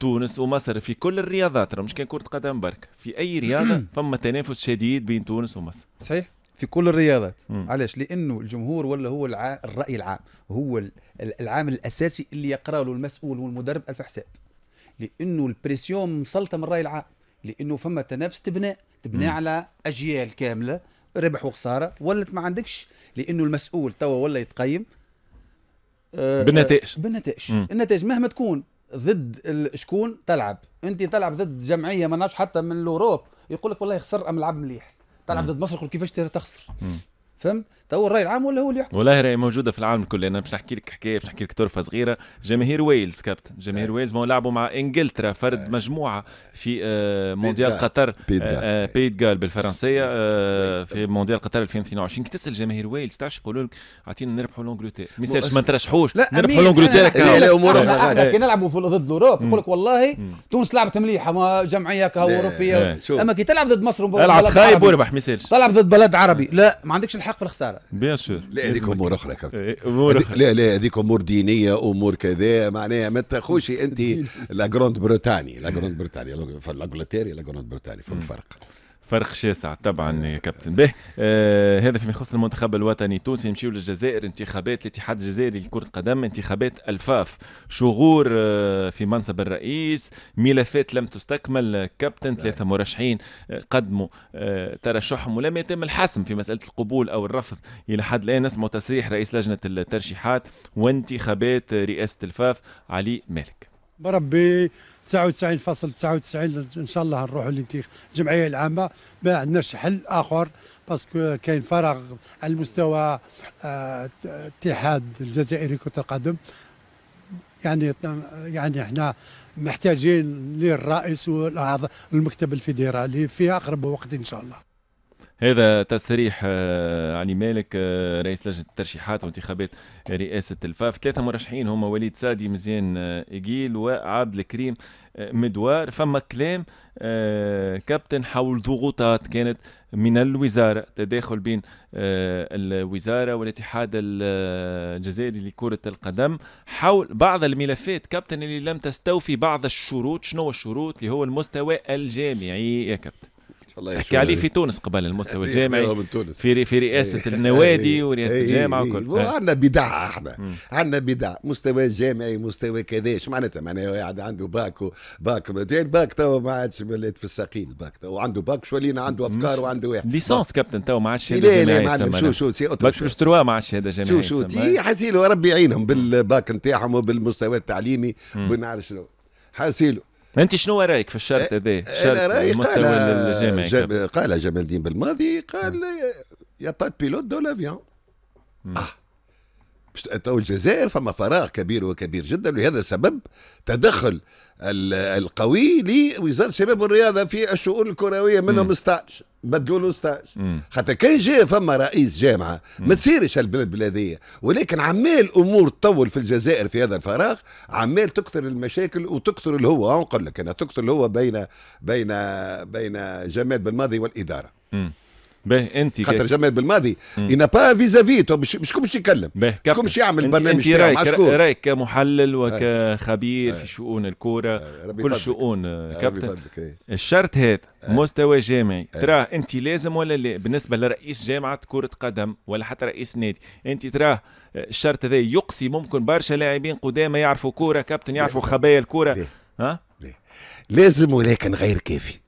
تونس ومصر في كل الرياضات مش كان كره قدم برك في اي رياضه [CLEARS THROAT] فما تنافس شديد بين تونس ومصر صحيح في كل الرياضات علاش لانه الجمهور ولا هو الع... الراي العام هو العامل الاساسي اللي يقرا له المسؤول والمدرب الف حساب لانه البريسيون مسلطه من الراي العام لانه فما تنافس تبنى تبنى على اجيال كامله ربح وخساره ولت ما عندكش لانه المسؤول توا ولا يتقيم آه، بالنتائج بالنتائج النتائج مهما تكون ضد شكون تلعب انت تلعب ضد جمعيه ما نعرفش حتى من الاوروب يقول لك والله خسر ام لعب مليح تلعب ضد مصر يقول كيفاش تخسر فهمت تو الراي العام ولا هو اللي يحكم والله راهي موجوده في العالم كله انا مش نحكي لك حكايه مش نحكي لك طرفه صغيره جماهير ويلز كابتن جماهير آه. ويلز ما لعبوا مع انجلترا فرد مجموعه في مونديال قطر بيد غال بالفرنسيه في مونديال قطر 2022 كي تسال جماهير ويلز تعرف يقولوا لك اعطينا نربحوا لونجلوتي ما يسالش ما ترشحوش نربحوا لونجلتير كي آه، آه، نلعبوا ضد اوروبا يقول لك والله تونس لعبت مليحه جمعيه كهو إيه، اوروبيه إيه. اما كي تلعب ضد مصر العب خايب واربح ما يسالش تلعب ضد بلد عربي لا ما عندكش الحق الحق في الخساره بيان سور لا هذيك امور اخرى إيه، امور لا لا هذيك امور دينيه امور كذا معناها ما تاخوش انت [LAUGHS] لا جروند بريتاني لا جروند بريتاني لا لا جروند بريطانيا فما فرق فرق شاسع طبعا يا كابتن به آه، هذا فيما يخص المنتخب الوطني التونسي نمشيو للجزائر انتخابات الاتحاد الجزائري لكرة القدم انتخابات الفاف شغور آه، في منصب الرئيس ملفات لم تستكمل كابتن نعم. ثلاثة مرشحين آه، قدموا ترشحهم ولم يتم الحسم في مسألة القبول أو الرفض إلى حد الآن نسمع تصريح رئيس لجنة الترشيحات وانتخابات رئاسة الفاف علي مالك بربي 99.99 ان شاء الله نروحوا للجمعيه العامه ما عندناش حل اخر باسكو كاين فراغ على المستوى الاتحاد آه، الجزائري كره القدم يعني يعني احنا محتاجين للرئيس والمكتب الفيدرالي في اقرب وقت ان شاء الله هذا تصريح آه، علي يعني مالك آه، رئيس لجنه الترشيحات وانتخابات رئاسه الفاف ثلاثه مرشحين هما وليد سادي مزيان اجيل وعبد الكريم مدوار فما كلام آه، كابتن حول ضغوطات كانت من الوزارة تداخل بين آه، الوزارة والاتحاد آه، الجزائري لكرة القدم حول بعض الملفات كابتن اللي لم تستوفي بعض الشروط شنو الشروط اللي هو المستوى الجامعي يا كابتن الله تحكي عليه في تونس قبل المستوى إيه، الجامعي من تونس. في في رئاسه إيه. النوادي إيه. ورئاسه الجامعه وكل آه. عندنا بدعه احنا عندنا بدعه مستوى جامعي مستوى كذا ايش معناتها معناها واحد عنده باك باك يعني باك الباك تو ما عادش ولات في الساقين الباك تو عنده باك شوالينا عنده افكار وعنده واحد ليسونس كابتن تو ما عادش شهاده لا لا معلم شو شو سي باك بلوس تروا ما عادش هذا جامعي شو شو حسيلو ربي يعينهم بالباك نتاعهم وبالمستوى التعليمي ونعرف شنو حسيلو انت شنو رايك في الشرط إيه، هذا؟ إيه، شرط المستوى الجامعي جم... قال جمال الدين بالماضي قال يا با دو لافيون تو الجزائر فما فراغ كبير وكبير جدا لهذا السبب تدخل القوي لوزاره الشباب والرياضه في الشؤون الكرويه منهم 16 بدلوا له 16 خاطر كان جاء فما رئيس جامعه ما تصيرش البلاد ولكن عمال امور تطول في الجزائر في هذا الفراغ عمال تكثر المشاكل وتكثر الهوى نقول لك انا تكثر الهوى بين بين بين جمال بالماضي والاداره. مم. باهي انت خاطر جمال بالماضي انا با فيزا تو مش شكون باش يكلم شكون باش يعمل برنامج رايك رايك كمحلل وكخبير في شؤون الكوره كل شؤون كابتن الشرط هذا مستوى جامعي تراه انت لازم ولا لا بالنسبه لرئيس جامعه كره قدم ولا حتى رئيس نادي انت تراه الشرط هذا يقصي ممكن برشا لاعبين قدامى يعرفوا كوره كابتن يعرفوا خبايا الكوره ها لازم ولكن غير كافي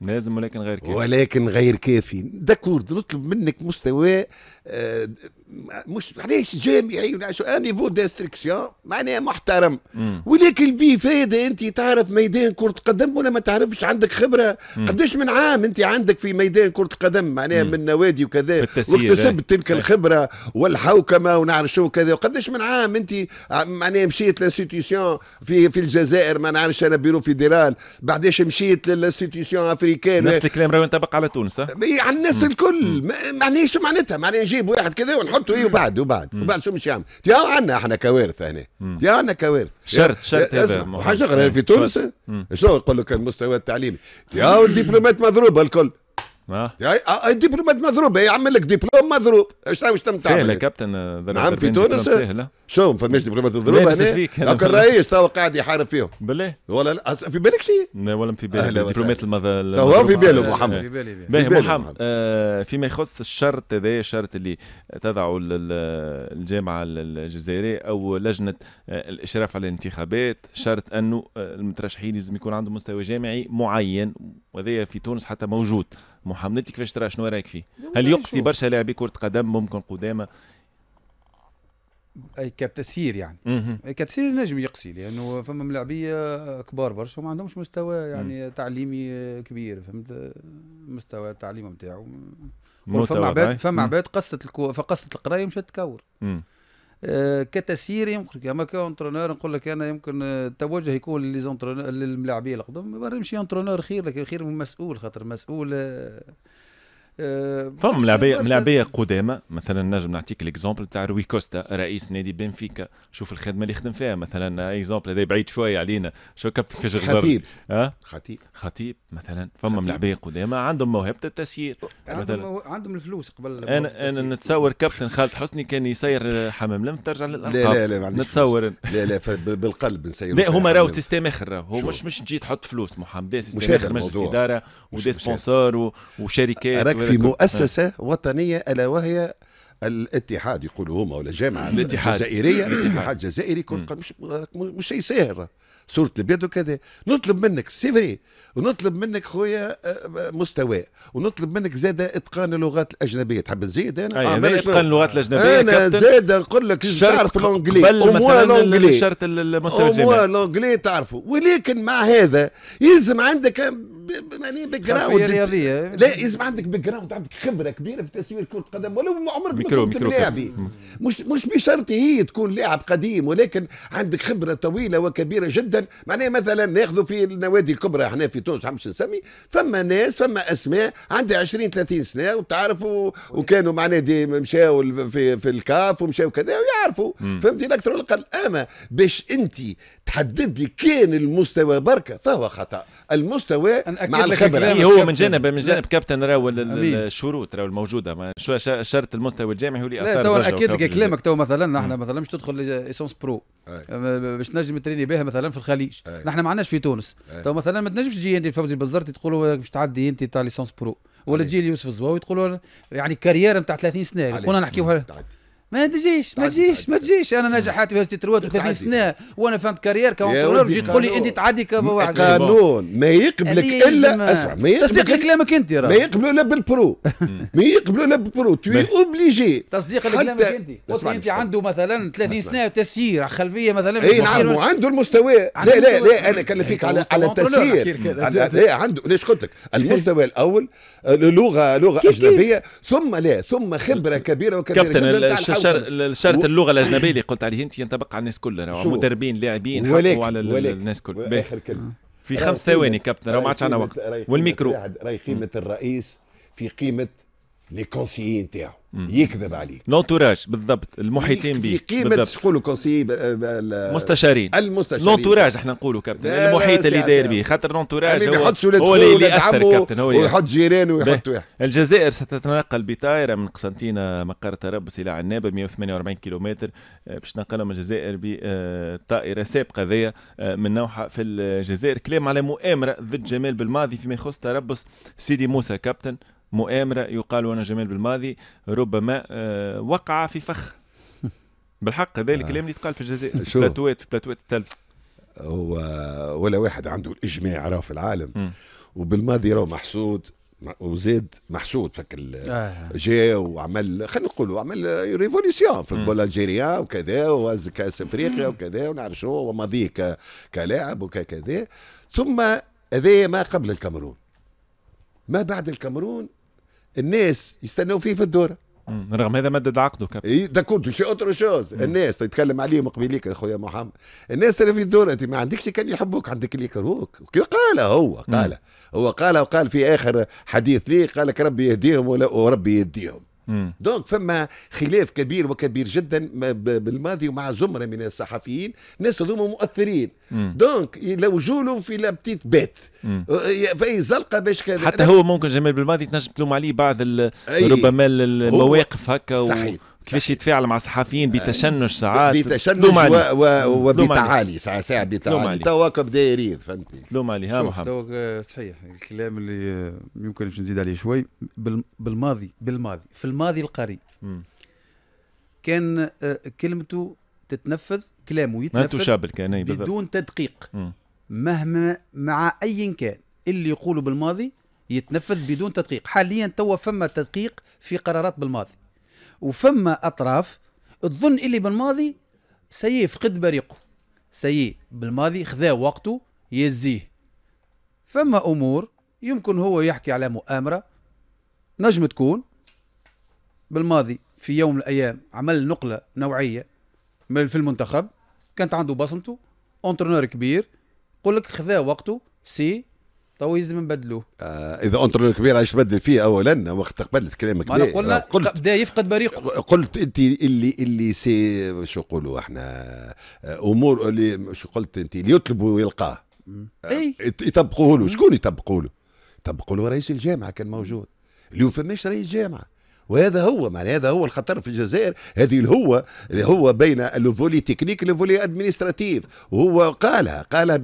لازم ولكن غير كافي ولكن غير كافي داكورد نطلب منك مستوى آه، مش معليش جامعي ولا نيفو ديستريكسيون معناها محترم ولكن بيه فايده انت تعرف ميدان كره قدم ولا ما تعرفش عندك خبره قداش من عام انت عندك في ميدان كره قدم معناها من نوادي وكذا واكتسبت إيه. تلك الخبره والحوكمه ونعرف شو كذا وقداش من عام انت آه، معناها مشيت لانستيتيسيون في في الجزائر ما نعرفش انا بيرو فيدرال بعداش مشيت لانستيتيسيون افريكان نفس الكلام راهو ينطبق على تونس على الناس الكل معناها شو معناتها معناها نجيب واحد كذا ونحط حطوا ايه وبعد وبعد مم. وبعد شو مش يعمل تياو عنا احنا كوارث هنا تياو عنا كوارث شرط شرط هذا حاجه غير يعني في تونس شو يقول لك المستوى التعليمي تياو الدبلومات مضروبه الكل اه الدبلومات آه، مضروبه يعمل لك دبلوم مضروب اش واش تم تعمل سهله كابتن آه، نعم في تونس شو ما فماش دبلومات مضروبه انا هكا الرئيس توا قاعد يحارب فيهم بالله ولا لا في بالك شيء لا ولا في بالي الدبلومات المضروبه توا في باله محمد في بالي محمد آه، فيما يخص الشرط هذا الشرط اللي تضعه الجامعه الجزائريه او لجنه الاشراف على الانتخابات شرط انه المترشحين لازم يكون عندهم مستوى جامعي معين وهذا في تونس حتى موجود انت كيفاش ترى شنو رايك فيه؟ هل يقصي برشا لاعبي كره قدم ممكن قدامى؟ اي كتسيير يعني اي كتسيير نجم يقصي لانه فما ملاعبيه كبار برشا وما عندهمش مستوى يعني مم. تعليمي كبير فهمت مستوى التعليم نتاعو فما عباد فما عباد قصت الكو... فقصت القرايه ومشات تكور مم. آه، كتسيير يمكن كما كونترونور نقول لك انا يمكن آه، التوجه يكون للملاعبيه القدم يمشي انترونور خير لكن خير من مسؤول خاطر مسؤول آه، فهم آه، ملاعبيه ملاعبيه قدامى مثلا نجم نعطيك الاكزومبل تاع روي كوستا رئيس نادي بنفيكا شوف الخدمه اللي خدم فيها مثلا اكزومبل هذا بعيد شويه علينا شو كابتن كيفاش غزال خطيب أه؟ خطيب خطيب مثلا فما ملاعبيه قدامى عندهم موهبه التسيير عندهم, مو... عندهم الفلوس قبل انا انا نتصور كابتن خالد حسني كان يسير حمام لم ترجع للالقاب لا لا لا نتصور لا لا بالقلب نسير لا هما راهو سيستم اخر هو مش مش تجي تحط فلوس محمد سيستم اخر مجلس اداره ودي سبونسور وشركات في مؤسسه ها. وطنيه الا وهي الاتحاد يقولوا هما ولا جامعه الاتحاد الجزائريه الاتحاد الجزائري كل مش مش شيء ساهر صوره البيض وكذا نطلب منك سيفري ونطلب منك خويا آه، آه، مستوى ونطلب منك زاده اتقان اللغات الاجنبيه تحب نزيد انا أي أنا آه، اتقان اللغات الاجنبيه انا زاده نقول لك تعرف الانجلي مثلا لونجلي شرط المستوى الجامعي الانجلي تعرفه ولكن مع هذا يلزم عندك يعني باك جراوند رياضيه لا لازم عندك باك جراوند عندك خبره كبيره في تصوير كره قدم ولو عمرك ما كنت لاعبي مش مش بشرط هي تكون لاعب قديم ولكن عندك خبره طويله وكبيره جدا معناها مثلا ناخذوا في النوادي الكبرى احنا في تونس مش نسمي فما ناس فما اسماء عندها 20 30 سنه وتعرفوا وكانوا معناها مشاو في في الكاف ومشاو كذا ويعرفوا فهمتي الاكثر والاقل اما باش انت تحدد لي كان المستوى بركه فهو خطا المستوى مع الخبره هو من جانب من جانب كابتن راهو الشروط راهو الموجوده شو شرط المستوى الجامعي هو اللي اثر تو اكيد كلامك تو مثلا نحن مثلا مش تدخل ايسونس برو باش تنجم تريني بها مثلا في الخليج نحن ما عندناش في تونس تو مثلا ما تنجمش تجي انت فوزي بالزرتي تقول باش تعدي انت تاع ليسونس برو ولا تجي ليوسف الزواوي تقول يعني كارير نتاع 30 سنه كنا نحكيوها ما تجيش ما تجيش ما تجيش انا نجحت في تروات 30 سنه وانا فانت كارير كونترولور تجي تقول لي انت تعدي واحد قانون ما يقبلك الا اسمع ما تصديق لكلامك انت ما يقبلوا لا بالبرو [LAUGHS] ما يقبلوا لا بالبرو تو اوبليجي تصديق لكلامك انت قلت انت عنده مثلا 30 نعم، سنه تسيير خلفيه مثلا اي نعم وعنده المستوى لا لا لا انا فيك على على التسيير لا عنده ليش قلت لك المستوى الاول آه، لغه لغه اجنبيه ثم لا ثم خبره كبيره وكبيره الشرط اللغه الاجنبيه [COUGHS] اللي قلت عليه انت ينطبق على الناس كلها مدربين لاعبين ولكن على الناس كلها اخر كلمه في خمس ثواني كابتن ما عادش عندنا وقت والميكرو راهي قيمه الرئيس في قيمه لي كونسيي نتاعو يكذب عليك لونتوراج بالضبط المحيطين به في قيمه شكون كونسيي المستشارين المستشارين لونتوراج احنا نقولوا كابتن المحيط اللي داير به خاطر لونتوراج هو, هو اللي ياثر كابتن هو ويحط جيرانه ويحط واحد الجزائر ستتنقل بطائره من قسنطينه مقر طرابلس الى عنابه 148 كيلومتر آه، باش تنقلها من الجزائر بطائره آه، سابقه ذي آه، من نوعها في الجزائر كلام على مؤامره ضد جمال بالماضي فيما يخص تربص سيدي موسى كابتن مؤامرة يقال وانا جمال بالماضي ربما آه، وقع في فخ [LAUGHS] بالحق هذا آه. الكلام اللي تقال في الجزائر في بلاتوات في بلاتوات التلف هو ولا واحد عنده الاجماع راه في العالم م. وبالماضي راه محسود وزاد محسود فك آه. جا وعمل خلينا نقولوا عمل ريفوليسيون في البول الجيريان وكذا وهز كاس افريقيا وكذا ونعرف شنو وماضيه كلاعب وكذا ثم هذا ما قبل الكاميرون ما بعد الكاميرون الناس يستناو فيه في الدوره رغم هذا مدد عقده كابتن اي ده شي اوتر شوز الناس يتكلم عليهم قبيليك اخويا محمد الناس اللي في الدوره انت ما عندكش كان يحبوك عندك اللي يكرهوك قال هو قال هو قال وقال في اخر حديث لي قال لك ربي يهديهم وربي يديهم دونك فما خلاف كبير وكبير جدا بالماضي ومع زمره من الصحفيين الناس هذوما مؤثرين دونك لو جولوا في لابتيت بيت في زلقه باش حتى هو ممكن جمال بالماضي تنجم تلوم عليه بعض ربما المواقف هكا صحيح كيفاش يتفاعل مع الصحفيين بتشنج آه، ساعات بتشنج و... و... وبتعالي ساعات ساعة بتعالي توا بدا يريد تلوم عليه ها محمد آه، صحيح الكلام اللي آه، يمكن باش نزيد عليه شوي بالماضي بالماضي في الماضي القريب كان كلمته تتنفذ كلامه يتنفذ بدون تدقيق مهما مع اي كان اللي يقوله بالماضي يتنفذ بدون تدقيق حاليا توا فما تدقيق في قرارات بالماضي وفما اطراف تظن اللي بالماضي سي فقد بريقه سي بالماضي خذا وقته يزيه فما امور يمكن هو يحكي على مؤامره نجم تكون بالماضي في يوم من الايام عمل نقله نوعيه في المنتخب كانت عنده بصمته اونترنور كبير يقول لك خذا وقته سي تو لازم نبدلوه آه اذا انتر الكبير عايش تبدل فيه اولا وقت تقبلت كلامك انا قلنا قلت بدا يفقد بريقه قلت انت اللي اللي سي شو نقولوا احنا آه، امور اللي شو قلت انت اللي يطلب ويلقاه آه، اي يطبقوه له شكون يطبقوا له؟ يطبقوا له رئيس الجامعه كان موجود اليوم فماش رئيس جامعه وهذا هو معنى هذا هو الخطر في الجزائر هذه الهوة اللي هو بين الفولي تكنيك الفولي ادمنستراتيف وهو قالها قالها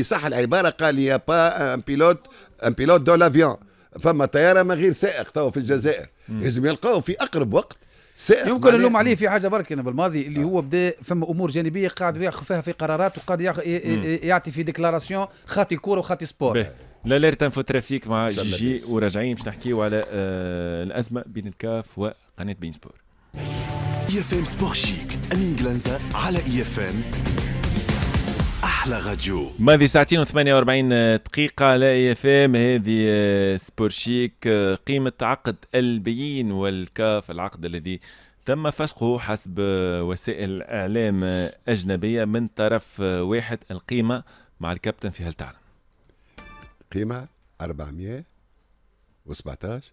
بصح العباره قال يا با ان بيلوت ان بيلوت دو لافيون فما طياره من غير سائق توا في الجزائر لازم يلقاو في اقرب وقت سائق يمكن نلوم عليه في حاجه برك انا بالماضي اللي آه. هو بدا فما امور جانبيه قاعد ياخذ فيها في قرارات وقاعد يعطي في ديكلاراسيون خاطي كوره وخاطي سبور بيه. لاليرت انفو ترافيك مع جي جي وراجعين باش نحكيو على آه، الازمه بين الكاف وقناه بين سبور اي اف ام سبور شيك امين جلانزا على اي اف ام احلى راديو ماضي ساعتين و48 آه، دقيقة على اي اف ام هذه آه، سبور شيك قيمة عقد البيين والكاف العقد الذي تم فسخه حسب وسائل اعلام اجنبية من طرف واحد القيمة مع الكابتن في هل تعلم قيمة 417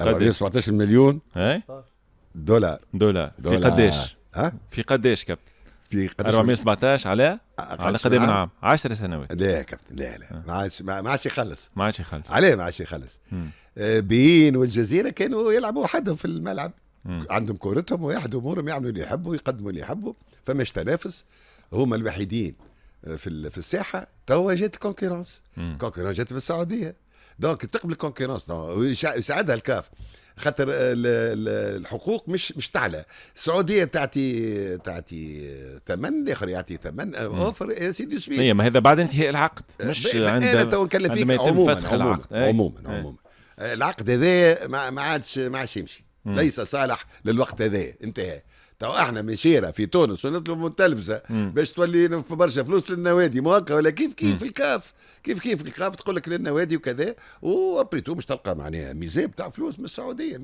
417 مليون دولار دولار في قداش؟ ها؟ في قداش كابتن؟ في قداش 417 على على قدام العام عام 10 سنوات لا كابتن لا لا آه. ما عادش ما عادش يخلص ما عادش يخلص عليه ما عادش يخلص آه، بين والجزيره كانوا يلعبوا وحدهم في الملعب مم. عندهم كورتهم ويحدوا امورهم يعملوا اللي يحبوا يقدموا اللي يحبوا فماش تنافس هما الوحيدين في في الساحه توا جات الكونكيرونس الكونكيرونس جات من السعوديه دونك تقبل الكونكيرونس يساعدها الكاف خاطر الحقوق مش مش تعلى السعوديه تعطي تعطي ثمن الاخر يعطي ثمن اوفر آه، يا سيدي سويد اي ما هذا بعد انتهاء العقد آه، مش عند انا تو نكلم فيك عموما فسخ العقد عموما إيه. عموما, إيه. عموما. آه، العقد هذا ما عادش ما عادش يمشي ليس صالح للوقت هذا انتهى تو احنا مشينا في تونس ونطلب من التلفزه باش تولي برشا فلوس للنوادي مو هكا ولا كيف كيف الكاف كيف كيف الكاف تقول لك للنوادي وكذا وابريتو مش تلقى معناها ميزه بتاع فلوس من السعوديه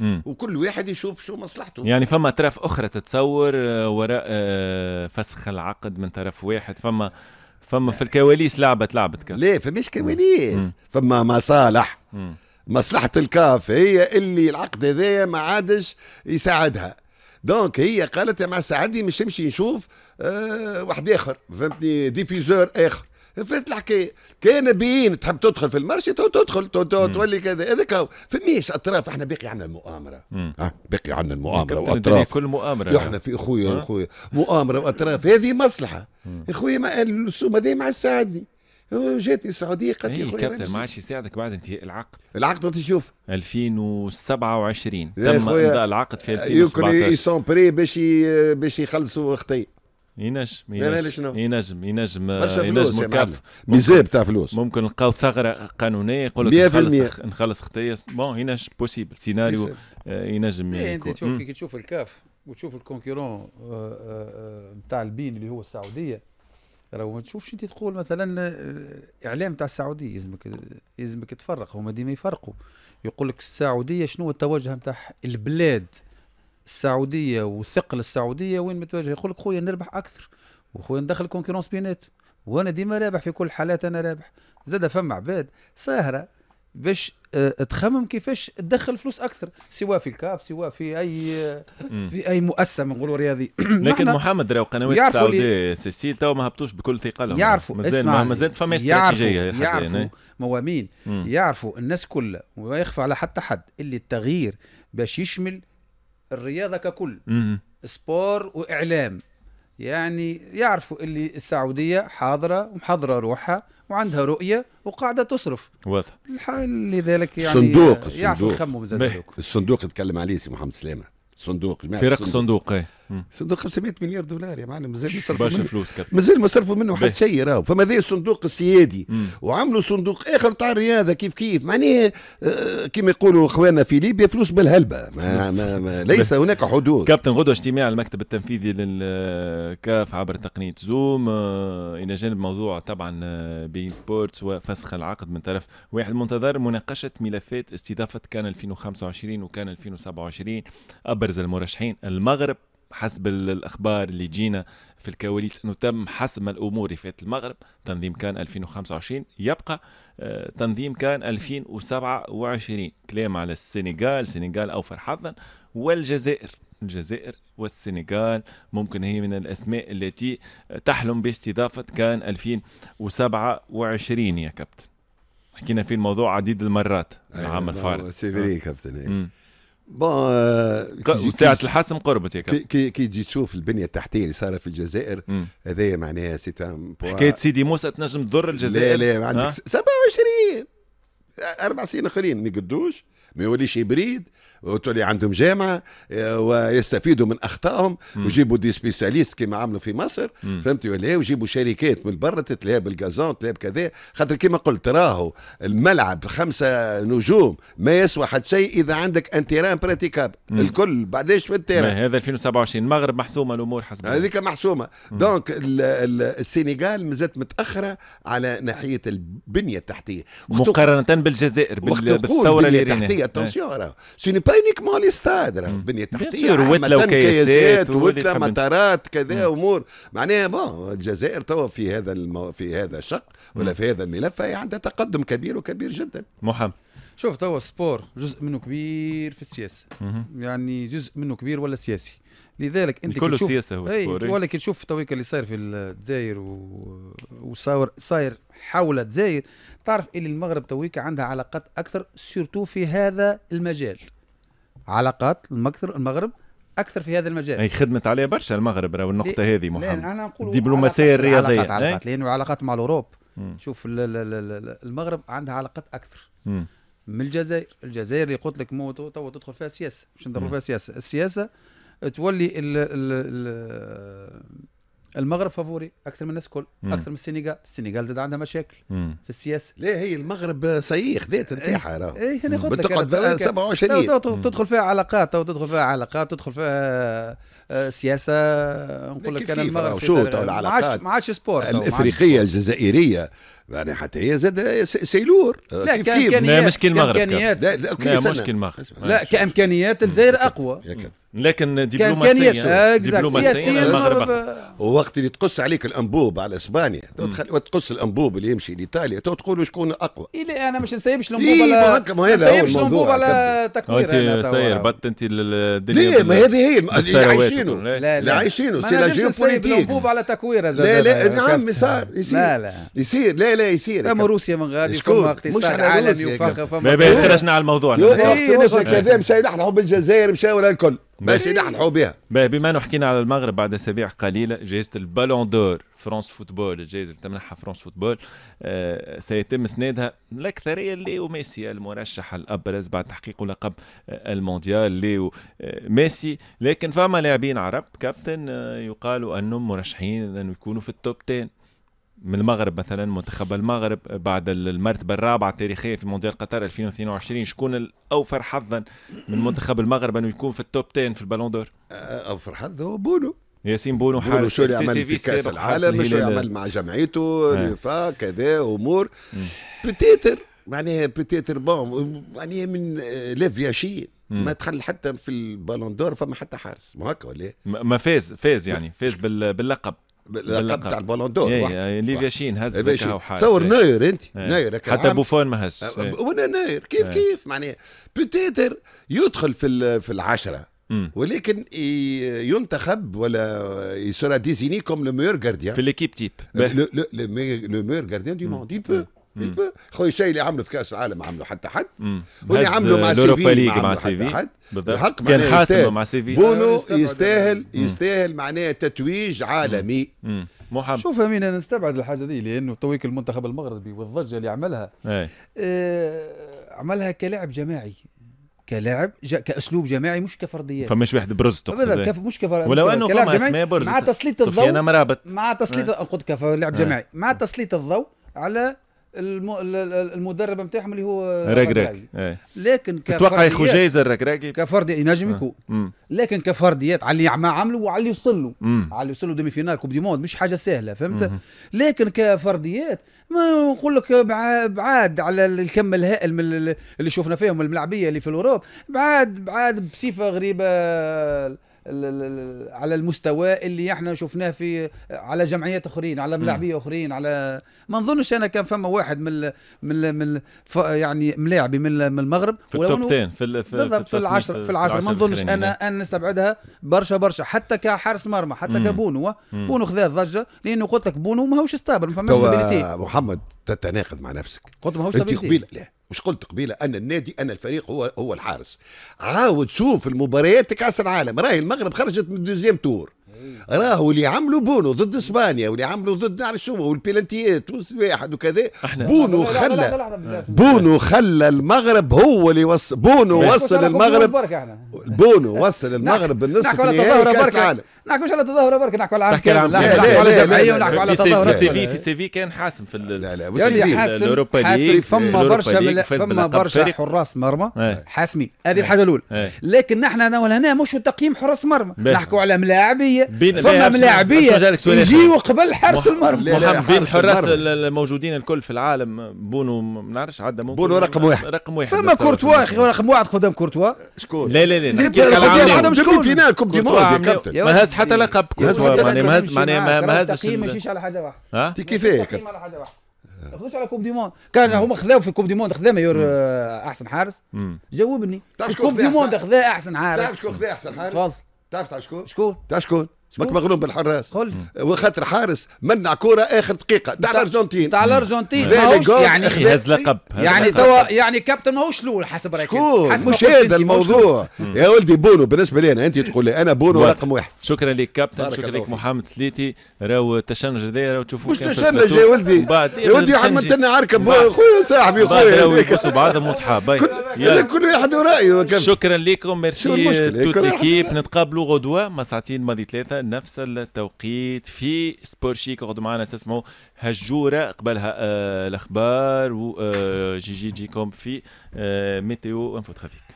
100% وكل واحد يشوف شو مصلحته يعني فما اطراف اخرى تتصور آه، وراء آه، فسخ العقد من طرف واحد فما فما في الكواليس لعبت لعبت كاف ليه فمش كواليس مم. فما مصالح مم. مصلحه الكاف هي اللي العقد هذايا ما عادش يساعدها دونك هي قالت يا مع سعدي مش نمشي نشوف آه واحد اخر فهمتني ديفيزور اخر فات الحكايه كان بين تحب تدخل في المارشي تدخل تولي كذا هذاك هو فماش اطراف احنا باقي عندنا المؤامره ها باقي عندنا المؤامره واطراف كل مؤامره احنا في اخويا اخويا مؤامره واطراف هذه مصلحه اخويا السوم هذه مع السعدي جاتني السعوديه قالت لي إيه، خويا كابتن ما عادش يساعدك بعد انتهاء العقد العقد وانت تشوف 2027 تم امضاء العقد في 2017 يمكن بري باش باش يخلصوا خطيه ينجم ينجم ينجم ينجم ينجم الكاف بزاف تاع فلوس ممكن نلقاو ثغره قانونيه يقول لك نخلص نخلص خطيه بون ينجم بوسيبل سيناريو ينجم انت تشوف كي تشوف الكاف وتشوف الكونكيرون نتاع آه، آه، آه، البين اللي هو السعوديه راهو تشوفش انت تقول مثلا الاعلام آه، تاع السعوديه يلزمك يلزمك تفرق هما ديما يفرقوا يقول لك السعوديه شنو التوجه نتاع البلاد السعوديه والثقل السعوديه وين متوجه يقول لك خويا نربح اكثر وخويا ندخل كونكورونس بينات وانا ديما رابح في كل حالات انا رابح زاد فما عباد ساهره باش آه، تخمم كيفاش تدخل فلوس اكثر سواء في الكاف سواء في اي في اي مؤسسه نقولوا رياضي [CLEARS THROAT] لكن محمد راهو قنوات السعوديه سيسيل تو ما هبطوش بكل ثقه لهم يعرفوا مازال مازال فما استراتيجيه يعرفوا, يعرفوا نعم. موامين يعرفوا الناس كلها وما يخفى على حتى حد اللي التغيير باش يشمل الرياضه ككل سبور واعلام يعني يعرفوا اللي السعوديه حاضره ومحضره روحها وعندها رؤيه وقاعده تصرف واضح لذلك يعني صندوق الصندوق يخموا الصندوق الصندوق يتكلم عليه سي محمد سلامه صندوق فرق صندوق, صندوق. إيه؟ صندوق 500 مليار دولار يا معلم مازال ما برشا فلوس مازال ما صرفوا منه حتى شيء راهو فما ذا الصندوق السيادي وعملوا صندوق اخر تاع الرياضه كيف كيف معناه آه، كما يقولوا اخواننا في ليبيا فلوس بالهلبه ما ما ما ليس هناك حدود كابتن غدوه اجتماع المكتب التنفيذي للكاف عبر تقنيه زوم آه، الى جانب موضوع طبعا آه، بين سبورتس وفسخ العقد من طرف واحد منتظر مناقشه ملفات استضافه كان 2025 وكان 2027 ابرز المرشحين المغرب حسب الاخبار اللي جينا في الكواليس انه تم حسم الامور في المغرب تنظيم كان 2025 يبقى آه، تنظيم كان 2027 كلام على السنغال السنغال اوفر حظا والجزائر الجزائر والسنغال ممكن هي من الاسماء التي تحلم باستضافه كان 2027 يا كابتن حكينا في الموضوع عديد المرات العام الفارط أيوة، سي فري كابتن أيوة. بون آه، ساعة الحاسم قربت هيك كي كي تجي تشوف البنية التحتية اللي صارت في الجزائر هذايا معناها سي حكاية سيدي موسى تنجم تضر الجزائر لا لا عندك 27 أربع سنين آخرين ما يقدوش ما يوليش يبريد وتولي عندهم جامعه آه، ويستفيدوا من اخطائهم ويجيبوا دي سبيساليست كما عملوا في مصر فهمتي ولا إيه؟ ويجيبوا شركات من برا تتلعب بالغازون تلعب كذا خاطر كما قلت راهو الملعب خمسه نجوم ما يسوى حد شيء اذا عندك ان تيران براتيكاب الكل بعداش في التيران هذا 2027 المغرب محسومه الامور حسب هذيك محسومه دونك السنغال مازالت متاخره على ناحيه البنيه التحتيه مقارنه بالجزائر بالثوره اللي التحتيه اتونسيون راهو سي بينك لي ستاد بنيه تحتيه وتلا وكياسات وتلا مطارات كذا امور معناها بون الجزائر توا في هذا المو... في هذا الشق ولا في هذا الملف هي عندها تقدم كبير وكبير جدا محمد شوف توا السبور جزء منه كبير في السياسه يعني جزء منه كبير ولا سياسي لذلك انت كل السياسه هو سبور ولا ولكن تشوف تويك اللي صاير في الجزائر وصاير صاير حول الجزائر تعرف اللي المغرب تويك عندها علاقات اكثر سورتو في هذا المجال علاقات المغرب اكثر في هذا المجال اي خدمت عليه برشا المغرب راهو النقطه هذه محمد انا نقول الدبلوماسيه الرياضيه علاقات علاقات لانه علاقات مع الاوروب مم. شوف ل ل ل المغرب عندها علاقات اكثر مم. من الجزائر الجزائر اللي قلت لك مو تو تدخل فيها سياسه مش ندخل فيها سياسه السياسه تولي ال ال المغرب فافوري اكثر من الناس الكل اكثر من السنغال السنغال زاد عندها مشاكل مم. في السياسه ليه هي المغرب سيء خذيت نتاعها إيه، راه اي انا قلت لك 27 تدخل فيها علاقات او تدخل فيها علاقات تدخل فيها آه، آه، سياسه آه، نقول لك انا المغرب شو العلاقات ما عادش سبور الافريقيه الجزائريه يعني حتى هي زاد سيلور آه، لا كيف كيف لا مشكل المغرب كامكانيات لا, لا, لا مشكل المغرب لا كامكانيات الجزائر اقوى لكن دبلوماسيا دبلوماسيا المغرب وقت اللي تقص عليك الانبوب على اسبانيا وتقص الانبوب اللي يمشي لايطاليا تو تقول شكون اقوى إيه انا مش نسيبش إيه، الانبوب على ما هذا على تكوير انت ساير بط انت الدنيا ليه ما هذه هي اللي عايشينه اللي عايشينه سي لا جيوبوليتيك الانبوب على تكوير نعم، لا لا نعم يصير يصير لا لا لا يصير اما روسيا من غادي فما اقتصاد عالمي وفاخر ما خرجنا على الموضوع كذا مشى يلحقوا بالجزائر مشاو الكل باش يلحقوا بها بما حكينا على المغرب بعد اسابيع قليله جائزه البالون دور فرانس فوتبول الجائزه اللي تمنحها فرانس فوتبول آه، سيتم اسنادها الاكثريه ليو ميسي المرشح الابرز بعد تحقيق لقب آه، المونديال ليو آه، ميسي لكن فما لاعبين عرب كابتن يقالوا انهم مرشحين انه يكونوا في التوب 10 من المغرب مثلا منتخب المغرب بعد المرتبة الرابعة التاريخيه في مونديال قطر 2022 شكون الأوفر حظا من منتخب المغرب أنه يكون في التوب 10 في البالون دور؟ أه، أوفر حظ هو بونو ياسين بونو حارس شو اللي عمل في كاس العالم شو عمل مع جمعيته آه. ريفا كذا امور بتيتر معناها بتيتر بون معناها من آه، لا ما دخل حتى في البالون دور فما حتى حارس ما هكا ولا إيه؟ ما فاز فاز يعني فاز باللقب باللقب تاع البالون دور إيه، إيه، ليفيا شين هز تصور إيه. ناير انت ناير حتى بوفون ما هز أه، وانا ناير كيف كيف معناها بوتيتر يدخل في في العشره ولكن ينتخب ولا يسرا ديزيني كوم لو ميور جارديان في ليكيب تيب لو ميور جارديان دي موند il خويا الشيء اللي عمله في كاس العالم ما عمله حتى حد واللي عمله مع سيفي مع سيفي حد كان حاسمه مع سيفي بونو آه، يستاهل يستاهل معناه تتويج عالمي شوف امين انا نستبعد الحاجه دي لانه تويك المنتخب المغربي والضجه اللي عملها إيه. آه عملها كلاعب جماعي كلاعب جا كاسلوب جماعي مش كفرديات فمش واحد برز تقصد كف مش كفرديات ولو انه كلاعب جماعي مع تسليط الضوء مرابط مع تسليط آه. قلت كلاعب إيه. جماعي مع تسليط الضوء على المدرب نتاعهم اللي هو راك راك إيه. لكن تتوقع ياخذ جايز الركراكي كفرد ينجم يكون لكن كفرديات على اللي ما عملوا وعلى اللي وصلوا على اللي وصلوا دومي فينال كوب دي موند مش حاجه سهله فهمت مم. لكن كفرديات ما نقول لك بعاد على الكم الهائل من اللي شفنا فيهم الملعبيه اللي في الاوروب بعاد بعاد بصفه غريبه على المستوى اللي احنا شفناه في على جمعيات اخرين على ملاعبيه اخرين على ما نظنش انا كان فما واحد من من من يعني ملاعبي من, المغرب في التوب 10 في ال في, بالضبط في العشر في العشر ما نظنش انا ان نستبعدها برشا برشا حتى كحارس مرمى حتى مم. كبونو بونو خذا ضجه لانه قلت لك بونو ماهوش ستابل ما فماش محمد تتناقض مع نفسك قلت ماهوش انت قبيله لا مش قلت قبيله ان النادي ان الفريق هو هو الحارس عاود شوف المباريات كاس العالم راهي المغرب خرجت من الدوزيام تور راهو اللي عملوا بونو ضد اسبانيا واللي عملوا ضد نعرف شو والبيلانتيات واحد وكذا بونو خلى بونو خلى المغرب هو اللي وصل بونو وصل المغرب بونو وصل المغرب بالنصف النهائي كاس العالم نحكوا على تظاهره برك نحكوا على العام نحكوا على الجمعيه ونحكوا على تظاهره في سيفي في سيفي كان حاسم في لا لا حاسم الأوروبا حاسم فما برشا فما برشا حراس مرمى حاسمين هذه الحاجه الاولى لكن نحن هنا مش تقييم حراس مرمى نحكوا على ملاعبيه بين فما ملاعبيه يجيو قبل حارس المرمى محمد بين حراس الموجودين الكل في العالم بونو ما نعرفش عدى ممكن بونو رقم واحد رقم واحد فما كورتوا اخي رقم واحد قدام كورتوا شكون لا لا لا نحكي لك على عندهم شكون فينال كوب دي موند ما هز حتى لقب كورتوا معناها ما هز معناها ما هزش التقييم ما يمشيش على حاجه واحده ها كيفاه التقييم على حاجه واحده خذوش على كوب دي موند كان هما خذاو في كوب دي موند خذا مايور آه، احسن حارس جاوبني كوب دي موند خذا احسن حارس تعرف شكون خذا احسن حارس تفضل تعرف تاع شكون شكون تعرف شكون ماك مغلوب بالحراس وخاطر حارس منع كره اخر دقيقه تاع الارجنتين تاع الارجنتين يعني هز لقب يعني توا يعني كابتن ماهوش الاول حسب رايك حسب مش هذا الموضوع يا ولدي بونو بالنسبه لي انا انت تقول لي انا بونو رقم واحد شكرا لك كابتن شكرا لك محمد سليتي راهو التشنج هذايا راهو تشوفوا مش تشنج يا ولدي يا ولدي عملت لنا عركب خويا صاحبي خويا راهو بعضهم وصحاب كل واحد ورايه شكرا لكم ميرسي توت ليكيب نتقابلوا غدوه مع ساعتين ماضي ثلاثه نفس التوقيت في سبور شيك اقعدوا معنا تسمعوا هالجوره قبلها آه الاخبار وجي آه، جي جيكم في آه ميتيو انفو ترافيك